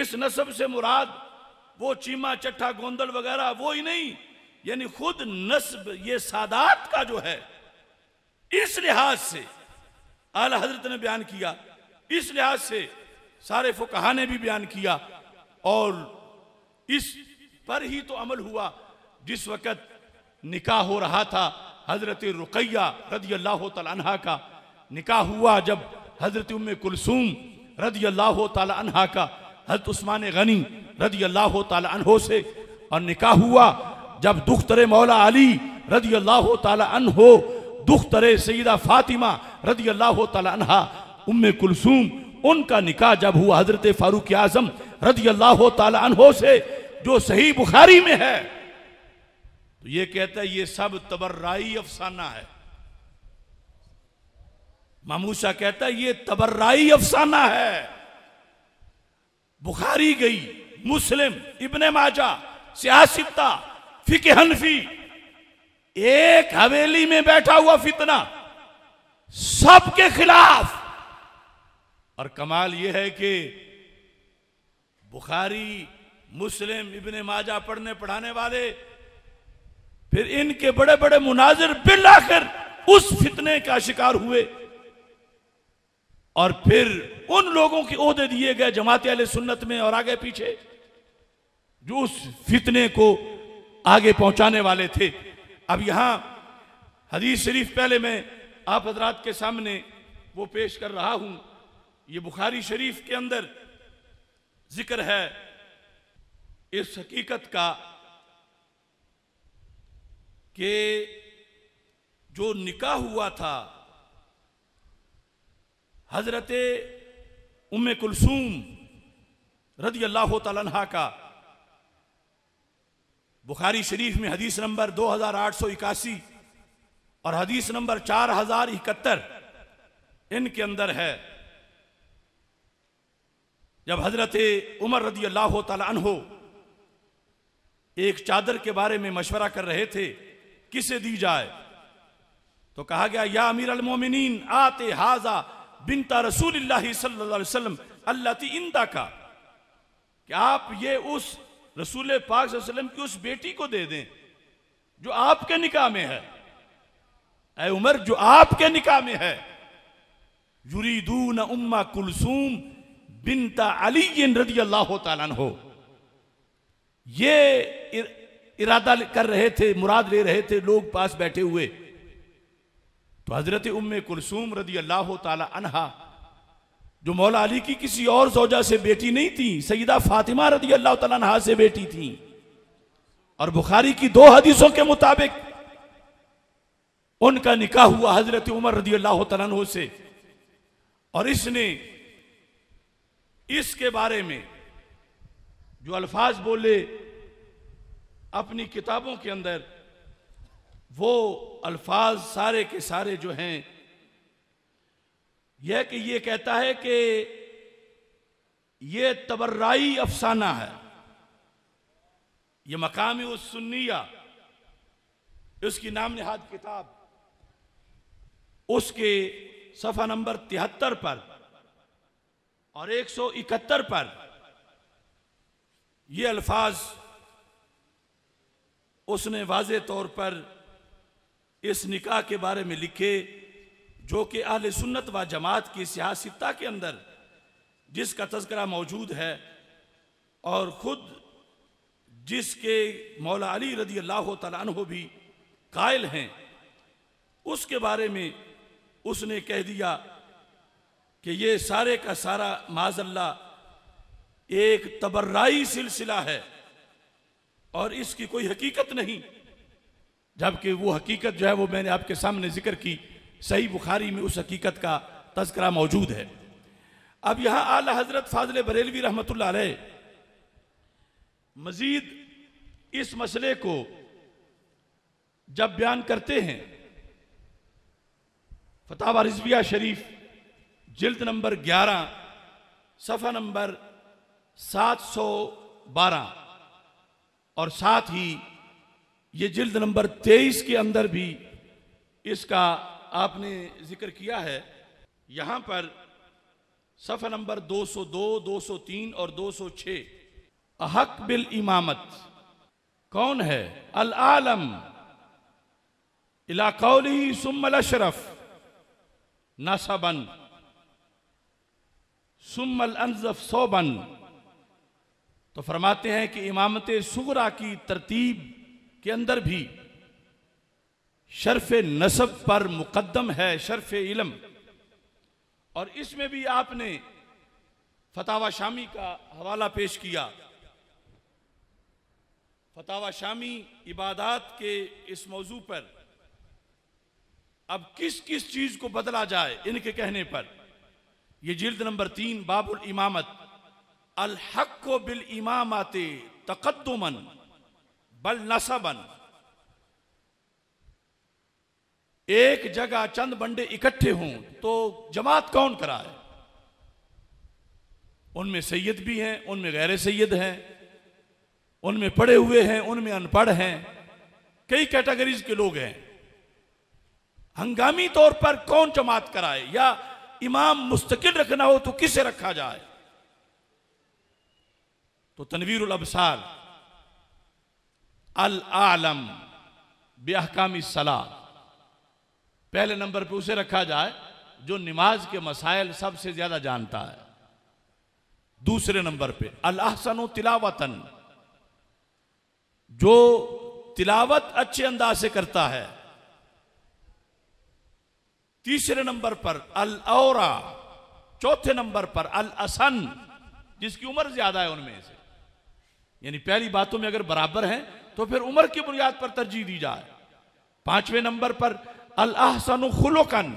इस नस्ब से मुराद वो चीमा चट्टा गोंदल वगैरह वो ही नहीं यानी खुद नस्ब ये सादात का जो है इस लिहाज से आला हजरत ने बयान किया इस लिहाज से सारे फुकहा ने भी बयान किया और इस पर ही तो अमल हुआ जिस वक़्त निकाह हो रहा था हजरत रुकैया रदी अल्लाह तला का निकाह हुआ जब हजरत उम कुलसूम रदी अल्लाह तला का हजरत उस्मान गनी रदी अल्लाह तला से और निकाह हुआ जब दुख तरे मौला अली रदी अल्लाह तन हो दुख तरे सईदा फातिमा रदी अल्लाह तहा उम कुलसूम उनका निकाह जब हुआ हजरत फारूक आजम रदी अल्लाह तहो से जो सही बुखारी में है तो ये कहता है ये सब तबर्राई अफसाना है मामूसा कहता है ये तबर्राई अफसाना है बुखारी गई मुस्लिम इबन माजा सियासिता फिके हनफी एक हवेली में बैठा हुआ फितना सबके खिलाफ और कमाल यह है कि बुखारी मुस्लिम इबन माजा पढ़ने पढ़ाने वाले फिर इनके बड़े बड़े मुनाजिर बिलाकर उस फितने का शिकार हुए और फिर उन लोगों के ओहदे दिए गए जमाते सुन्नत में और आगे पीछे जो उस फितने को आगे पहुंचाने वाले थे अब यहाँ हदीस शरीफ पहले मैं आप हजरात के सामने वो पेश कर रहा हूं ये बुखारी शरीफ के अंदर जिक्र है इस हकीकत का कि जो निकाह हुआ था हजरत उम कुलसूम रदी अल्लाह तला का बुखारी शरीफ में हदीस नंबर दो हजार आठ सौ इक्यासी और हदीस नंबर चार हजार इकहत्तर इनके अंदर है जब हजरत उमर रदी अल्लाह तहो एक चादर के बारे में मशवरा कर रहे थे किसे दी जाए तो कहा गया या अमीर अलमोमिन आते हाजा बिनता रसूल सल्लल्लाहु अलैहि वसल्लम अल्लाह इंदा का कि आप ये उस रसूल पाक वसलम की उस बेटी को दे दें जो आपके निकाह में है अः उमर जो आपके निकाह में है युरीदून उम्मा कुलसूम बिनता अली रजी अल्लाह हो ये इरादा कर रहे थे मुराद ले रहे थे लोग पास बैठे हुए तो हजरत उम्मे कुलसूम रदी अल्लाह तला अनहा जो मौला अली की किसी और सौजा से बेटी नहीं थी सईदा फातिमा रदी अल्लाह से बेटी थी और बुखारी की दो हदीसों के मुताबिक उनका निकाह हुआ हजरत उमर रदी अल्लाह तला से और इसने इसके बारे में जो अल्फाज बोले अपनी किताबों के अंदर वो अल्फाज सारे के सारे जो हैं यह कि यह कहता है कि यह तबर्राई अफसाना है यह मकामी उस सुन्निया उसकी नाम निहाद किताब उसके सफा नंबर तिहत्तर पर और एक सौ इकहत्तर पर यह अल्फाज उसने वाज तौर पर इस निकाह के बारे में लिखे जो कि अहल सुन्नत व जमात की सियासता के अंदर जिसका तस्करा मौजूद है और ख़ुद जिसके मौला अली रदी अल्लाह तु भी कायल हैं उसके बारे में उसने कह दिया कि ये सारे का सारा माजल्ला एक तबर्राई सिलसिला है और इसकी कोई हकीकत नहीं जबकि वो हकीकत जो है वो मैंने आपके सामने जिक्र की सही बुखारी में उस हकीकत का तस्करा मौजूद है अब यहां आला हजरत फाजले बरेलवी रहमत मजीद इस मसले को जब बयान करते हैं फतावा रिजविया शरीफ जिल्द नंबर 11 सफ़ा नंबर 712 और साथ ही ये जिल्द नंबर 23 के अंदर भी इसका आपने जिक्र किया है यहां पर सफर नंबर 202, 203 और 206 अहक बिल इमामत कौन है अल आलम इलाकौली सुमल अशरफ नासाबन सुमल अनजफ सोबन तो फरमाते हैं कि इमामत सुगरा की तरतीब के अंदर भी शर्फ नसब पर मुकदम है शर्फ इलम और इसमें भी आपने फतावा शामी का हवाला पेश किया फतावा शामी इबादात के इस मौजू पर अब किस किस चीज को बदला जाए इनके कहने पर यह जिल्द नंबर तीन बाबुल इमामत अलहको को बिल इमामत तकदमन बल नसबन एक जगह चंद बंडे इकट्ठे हों तो जमात कौन कराए उनमें सैयद भी हैं उनमें गैर सैयद हैं उनमें पढ़े हुए हैं उनमें अनपढ़ हैं कई कैटेगरीज के लोग हैं हंगामी तौर पर कौन जमात कराए या इमाम मुस्तकिल रखना हो तो किसे रखा जाए तो तनवीर अबसार अल आलम बेहकामी सलाह पहले नंबर पे उसे रखा जाए जो नमाज के मसाइल सबसे ज्यादा जानता है दूसरे नंबर पे अल्लाहसन तिलावतन जो तिलावत अच्छे अंदाज से करता है तीसरे नंबर पर अल अलौरा चौथे नंबर पर अल असन जिसकी उम्र ज्यादा है उनमें से यानी पहली बातों में अगर बराबर हैं तो फिर उम्र की बुनियाद पर तरजीह दी जाए पांचवें नंबर पर अलाहसन खुलकन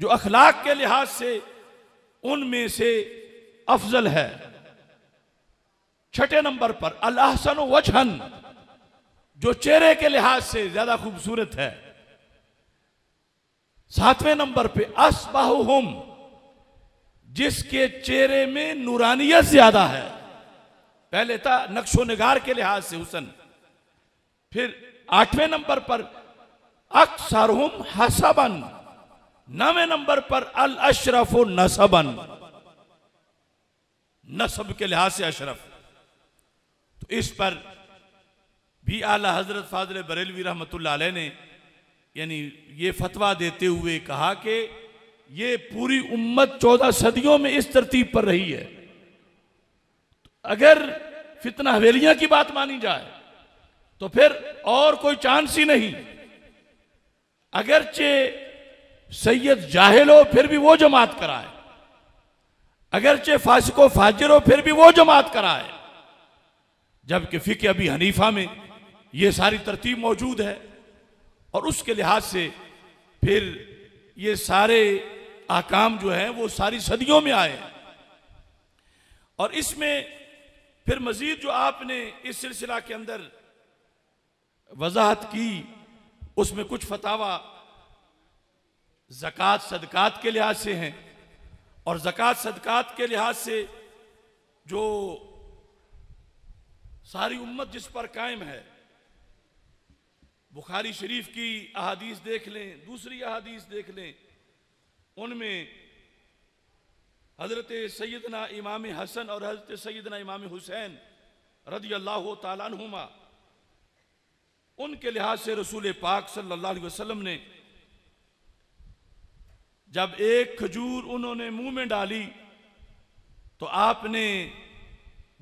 जो अखलाक के लिहाज से उनमें से अफजल है छठे नंबर पर अलाहसन वजहन जो चेहरे के लिहाज से ज्यादा खूबसूरत है सातवें नंबर पे असबाहुम जिसके चेहरे में नूरानियत ज्यादा है पहले था नक्शो नगार के लिहाज से हुसन फिर आठवें नंबर पर अक्सर हम हसबन नवे नंबर पर अल अशरफ नसबन नसब के लिहाज से अशरफ तो इस पर भी आला हजरत फाजिल बरेलवी रहमत ने यानी ये फतवा देते हुए कहा कि ये पूरी उम्मत चौदह सदियों में इस तरतीब पर रही है तो अगर फितना हवेलियां की बात मानी जाए तो फिर और कोई चांस ही नहीं अगरचे सैयद जाहिल हो फिर भी वो जमात कराए अगरचे फासिको फाजिर हो फिर भी वो जमात कराए जबकि फिक्र अभी हनीफा में ये सारी तरतीब मौजूद है और उसके लिहाज से फिर ये सारे आकाम जो हैं वो सारी सदियों में आए और इसमें फिर मज़ीद जो आपने इस सिलसिला के अंदर वजाहत की उसमें कुछ फतावा जक़ात सदक़ात के लिहाज से हैं और ज़क़़त सदक़ात के लिहाज से जो सारी उम्मत जिस पर कायम है बुखारी शरीफ की अहादीस देख लें दूसरी अहादीस देख लें उनमें हज़रत सैदना इमाम हसन और हज़रत सैदना इमाम हुसैन रदी अल्लाह तुमा उनके लिहाज से रसूल पाक सल्लल्लाहु अलैहि वसल्लम ने जब एक खजूर उन्होंने मुंह में डाली तो आपने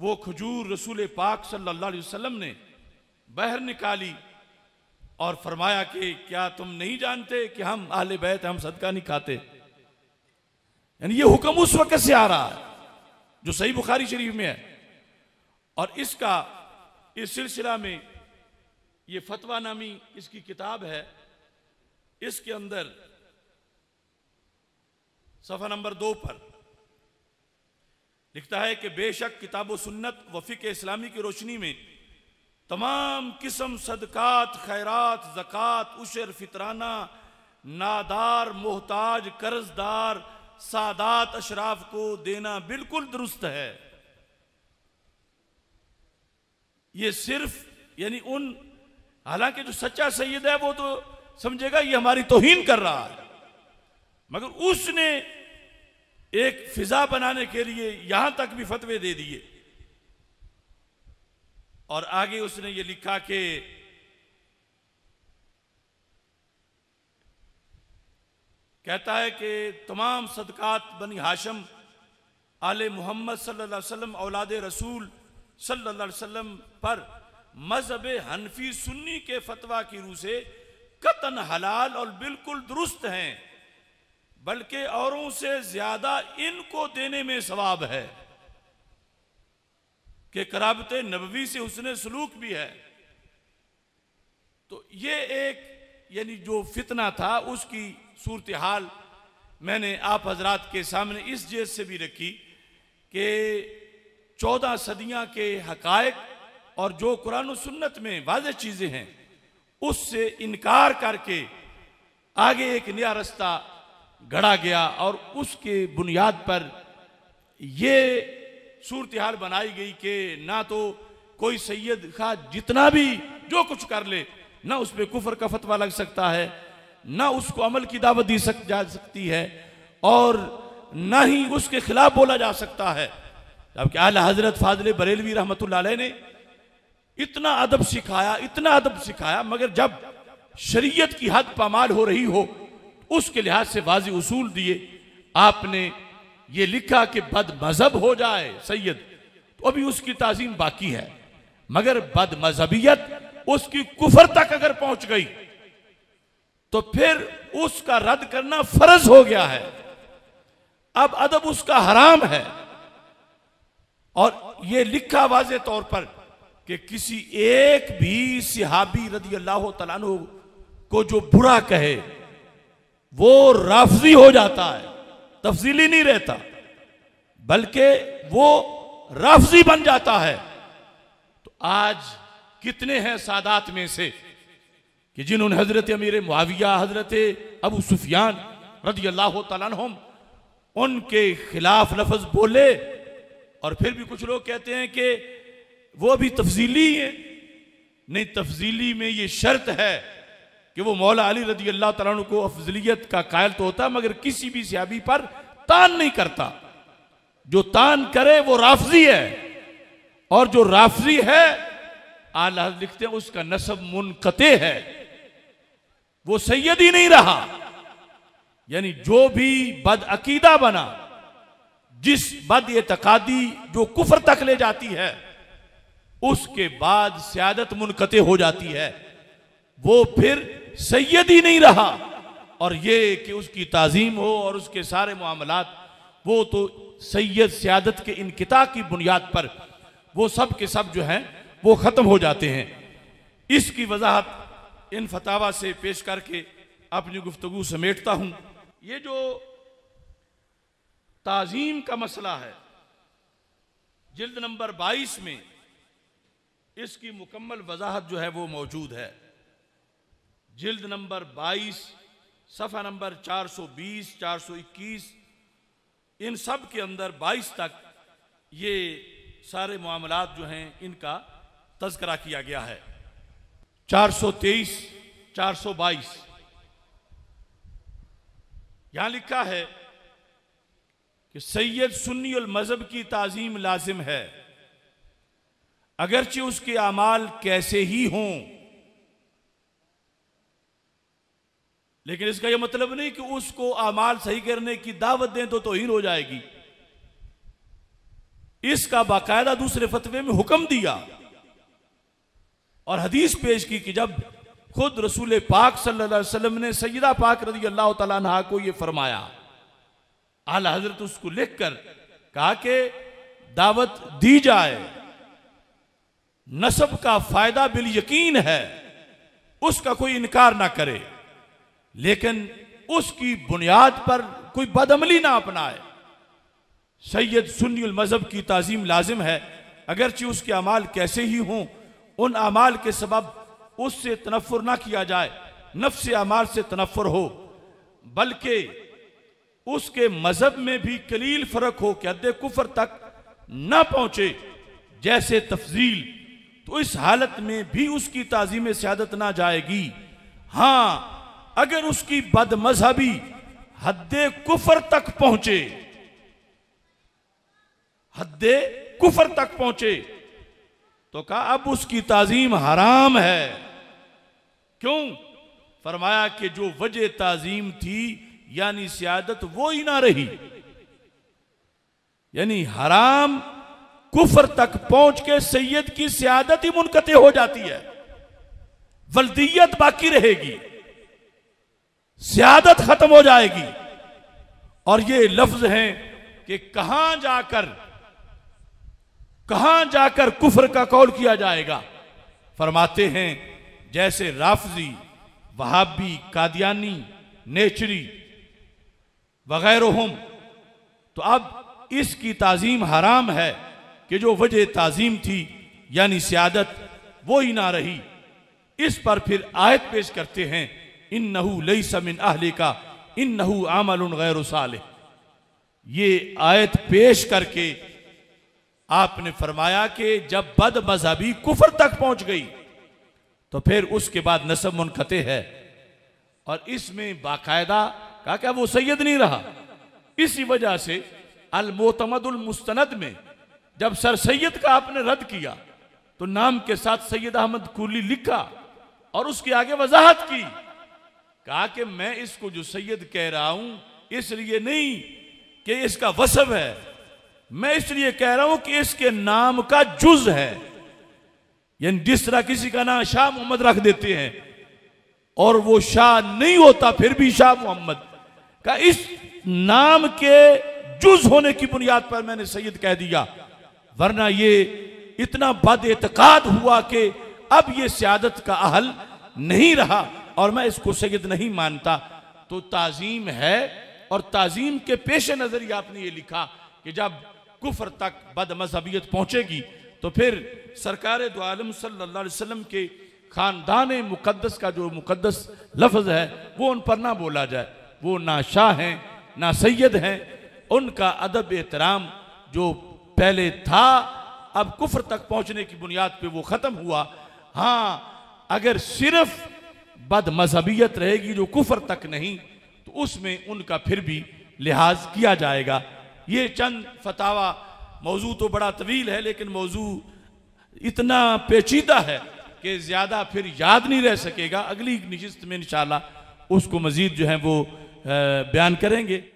वो खजूर रसूल पाक सल्लल्लाहु अलैहि वसल्लम ने बाहर निकाली और फरमाया कि क्या तुम नहीं जानते कि हम आले बैत हम सदका नहीं खाते यानी ये हुक्म उस वक्त से आ रहा है जो सही बुखारी शरीफ में है और इसका इस सिलसिला में ये फतवा नामी इसकी किताब है इसके अंदर सफा नंबर दो पर लिखता है कि बेशक किताब सुन्नत वफिक इस्लामी की रोशनी में तमाम किस्म सदक़ात खैरात ज़क़़त उशर फितराना नादार मोहताज कर्जदार सादात अशराफ को देना बिल्कुल दुरुस्त है ये सिर्फ यानी उन हालांकि जो सच्चा सैयद है वो तो समझेगा ये हमारी तोहिन कर रहा है मगर उसने एक फिजा बनाने के लिए यहां तक भी फतवे दे दिए और आगे उसने ये लिखा कि कहता है कि तमाम सदक़ात बनी हाशम आले मोहम्मद सल्लल्लाहु अलैहि वसल्लम औलाद रसूल सल्लल्लाहु अलैहि वसल्लम पर मजहब हनफी सुन्नी के फतवा की रूह से कतन हलाल और बिल्कुल दुरुस्त हैं बल्कि औरों से ज्यादा इनको देने में सवाब है कि कराबत नबवी से उसने सलूक भी है तो ये एक यानी जो फितना था उसकी सूरत हाल मैंने आप हजरात के सामने इस जेज से भी रखी कि चौदह सदियां के हकायक और जो कुरान सुन्नत में वाज चीज़ें हैं उससे इनकार करके आगे एक नया रास्ता गढ़ा गया और उसके बुनियाद पर यह सूरत हाल बनाई गई कि ना तो कोई सैयद खा जितना भी जो कुछ कर ले ना उस पर कुफर का फतवा लग सकता है ना उसको अमल की दावत दी सक जा सकती है और ना ही उसके खिलाफ बोला जा सकता है जबकि आला हजरत फाजल बरेलवी रहमत ने इतना अदब सिखाया इतना अदब सिखाया मगर जब शरीयत की हद पामाल हो रही हो उसके लिहाज से वाजी उसूल दिए आपने ये लिखा कि बद मजहब हो जाए सैयद तो अभी उसकी ताजीम बाकी है मगर बद मजहबियत उसकी कुफर तक अगर पहुंच गई तो फिर उसका रद्द करना फर्ज हो गया है अब अदब उसका हराम है और यह लिखा वाज तौर पर कि किसी एक भी सिहाबी रदी अल्लाह तला को जो बुरा कहे वो राफजी हो जाता है तफजीली नहीं रहता बल्कि वो राफजी बन जाता है तो आज कितने हैं सादात में से कि जिन्होंने हजरत अमीर मुआविया हजरत अबू सुफियान रदी अल्लाह तुम उनके खिलाफ लफज बोले और फिर भी कुछ लोग कहते हैं कि वो अभी तफजीली है नहीं तफजीली में ये शर्त है कि वो मौला अली रजी अल्लाह तला को अफजलियत का कायल तो होता मगर किसी भी सियाबी पर तान नहीं करता जो तान करे वो राफजी है और जो राफजी है आला लिखते हैं उसका नसब मुनकते है वो सैयद ही नहीं रहा यानी जो भी बदअकीदा बना जिस बद एतकादी जो कुफर तक ले जाती है उसके बाद सियादत मुनकते हो जाती है वो फिर सैयद ही नहीं रहा और ये कि उसकी ताजीम हो और उसके सारे मामला वो तो सैयद सियादत के इनकता की बुनियाद पर वो सब के सब जो हैं वो ख़त्म हो जाते हैं इसकी वजाहत इन फतावा से पेश करके अपनी गुफ्तु समेटता हूं ये जो ताजीम का मसला है जिल्द नंबर बाईस में इसकी मुकम्मल वजाहत जो है वो मौजूद है जिल्द नंबर 22 सफ़ा नंबर 420 421 इन सब के अंदर 22 तक ये सारे मामला जो हैं इनका तस्करा किया गया है 423 422 यहां लिखा है कि सैयद सुन्नी मज़हब की ताजीम लाजिम है अगरचे उसके अमाल कैसे ही हों लेकिन इसका यह मतलब नहीं कि उसको अमाल सही करने की दावत दें तो तोहिन हो जाएगी इसका बाकायदा दूसरे फतवे में हुक्म दिया और हदीस पेश की कि जब खुद रसूल पाक सल्लल्लाहु अलैहि वसल्लम ने सैयदा पाक रजी अल्लाह तला को यह फरमाया आला हजरत उसको लिखकर कहा कि दावत दी जाए नसब का फायदा बिल यकीन है उसका कोई इनकार ना करे लेकिन उसकी बुनियाद पर कोई बदमली ना अपनाए सैयद सुन्नी मज़हब की तज़ीम लाजिम है अगरचे उसके अमाल कैसे ही हों उन अमाल के सबब उससे तनफर ना किया जाए नफ्स अमाल से तनफर हो बल्कि उसके मज़हब में भी कलील फ़र्क हो कि अद्दे कुफर तक ना पहुंचे जैसे तफजील तो इस हालत में भी उसकी में सियादत ना जाएगी हां अगर उसकी बदमजहबी हद कुफर तक पहुंचे हद कुफर तक पहुंचे तो कहा अब उसकी ताजीम हराम है क्यों फरमाया कि जो वजह ताजीम थी यानी सियादत वो ही ना रही यानी हराम कुफर तक पहुंच के सैयद की सियादत ही मुनकते हो जाती है वल्दियत बाकी रहेगी सियादत खत्म हो जाएगी और ये लफ्ज है कि कहां जाकर कहां जाकर कुफर का कौल किया जाएगा फरमाते हैं जैसे राफजी वहाबी कादियानी नेचरी वगैरह हम तो अब इसकी ताजीम हराम है कि जो वजह ताज़ीम थी यानी सियादत वो ही ना रही इस पर फिर आयत पेश करते हैं इन नहू लई समिन आहले का इन नहू आमल गैर साल ये आयत पेश करके आपने फरमाया कि जब बद मजहबी कुफर तक पहुंच गई तो फिर उसके बाद नसब मुनकते है और इसमें बाकायदा कहा क्या वो सैयद नहीं रहा इसी वजह से अलमोतमदुल मुस्तनद में जब सर सैयद का आपने रद्द किया तो नाम के साथ सैयद अहमद कुली लिखा और उसके आगे वजाहत की कहा कि मैं इसको जो सैयद कह रहा हूं इसलिए नहीं कि इसका वसब है मैं इसलिए कह रहा हूं कि इसके नाम का जुज है यानी जिस तरह किसी का नाम शाह मोहम्मद रख देते हैं और वो शाह नहीं होता फिर भी शाह मोहम्मद का इस नाम के जुज होने की बुनियाद पर मैंने सैयद कह दिया वरना ये इतना बद एतकाद हुआ कि अब ये सियादत का अहल नहीं रहा और मैं इसको सैद नहीं मानता तो ताजीम है और ताजीम के पेश नज़र ही आपने ये लिखा कि जब कुफर तक बद मजहबियत पहुंचेगी तो फिर सरकार दो आलम सल्लाम के ख़ानदान मुकदस का जो मुकदस लफ्ज है वो उन पर ना बोला जाए वो ना शाह हैं ना सैयद हैं उनका अदब एहतराम जो पहले था अब कुफर तक पहुंचने की बुनियाद पे वो ख़त्म हुआ हाँ अगर सिर्फ बद मजहबियत रहेगी जो कुफर तक नहीं तो उसमें उनका फिर भी लिहाज किया जाएगा ये चंद फतावा मौजू तो बड़ा तवील है लेकिन मौजू इतना पेचीदा है कि ज़्यादा फिर याद नहीं रह सकेगा अगली नशस्त में इन उसको मज़ीद जो है वो बयान करेंगे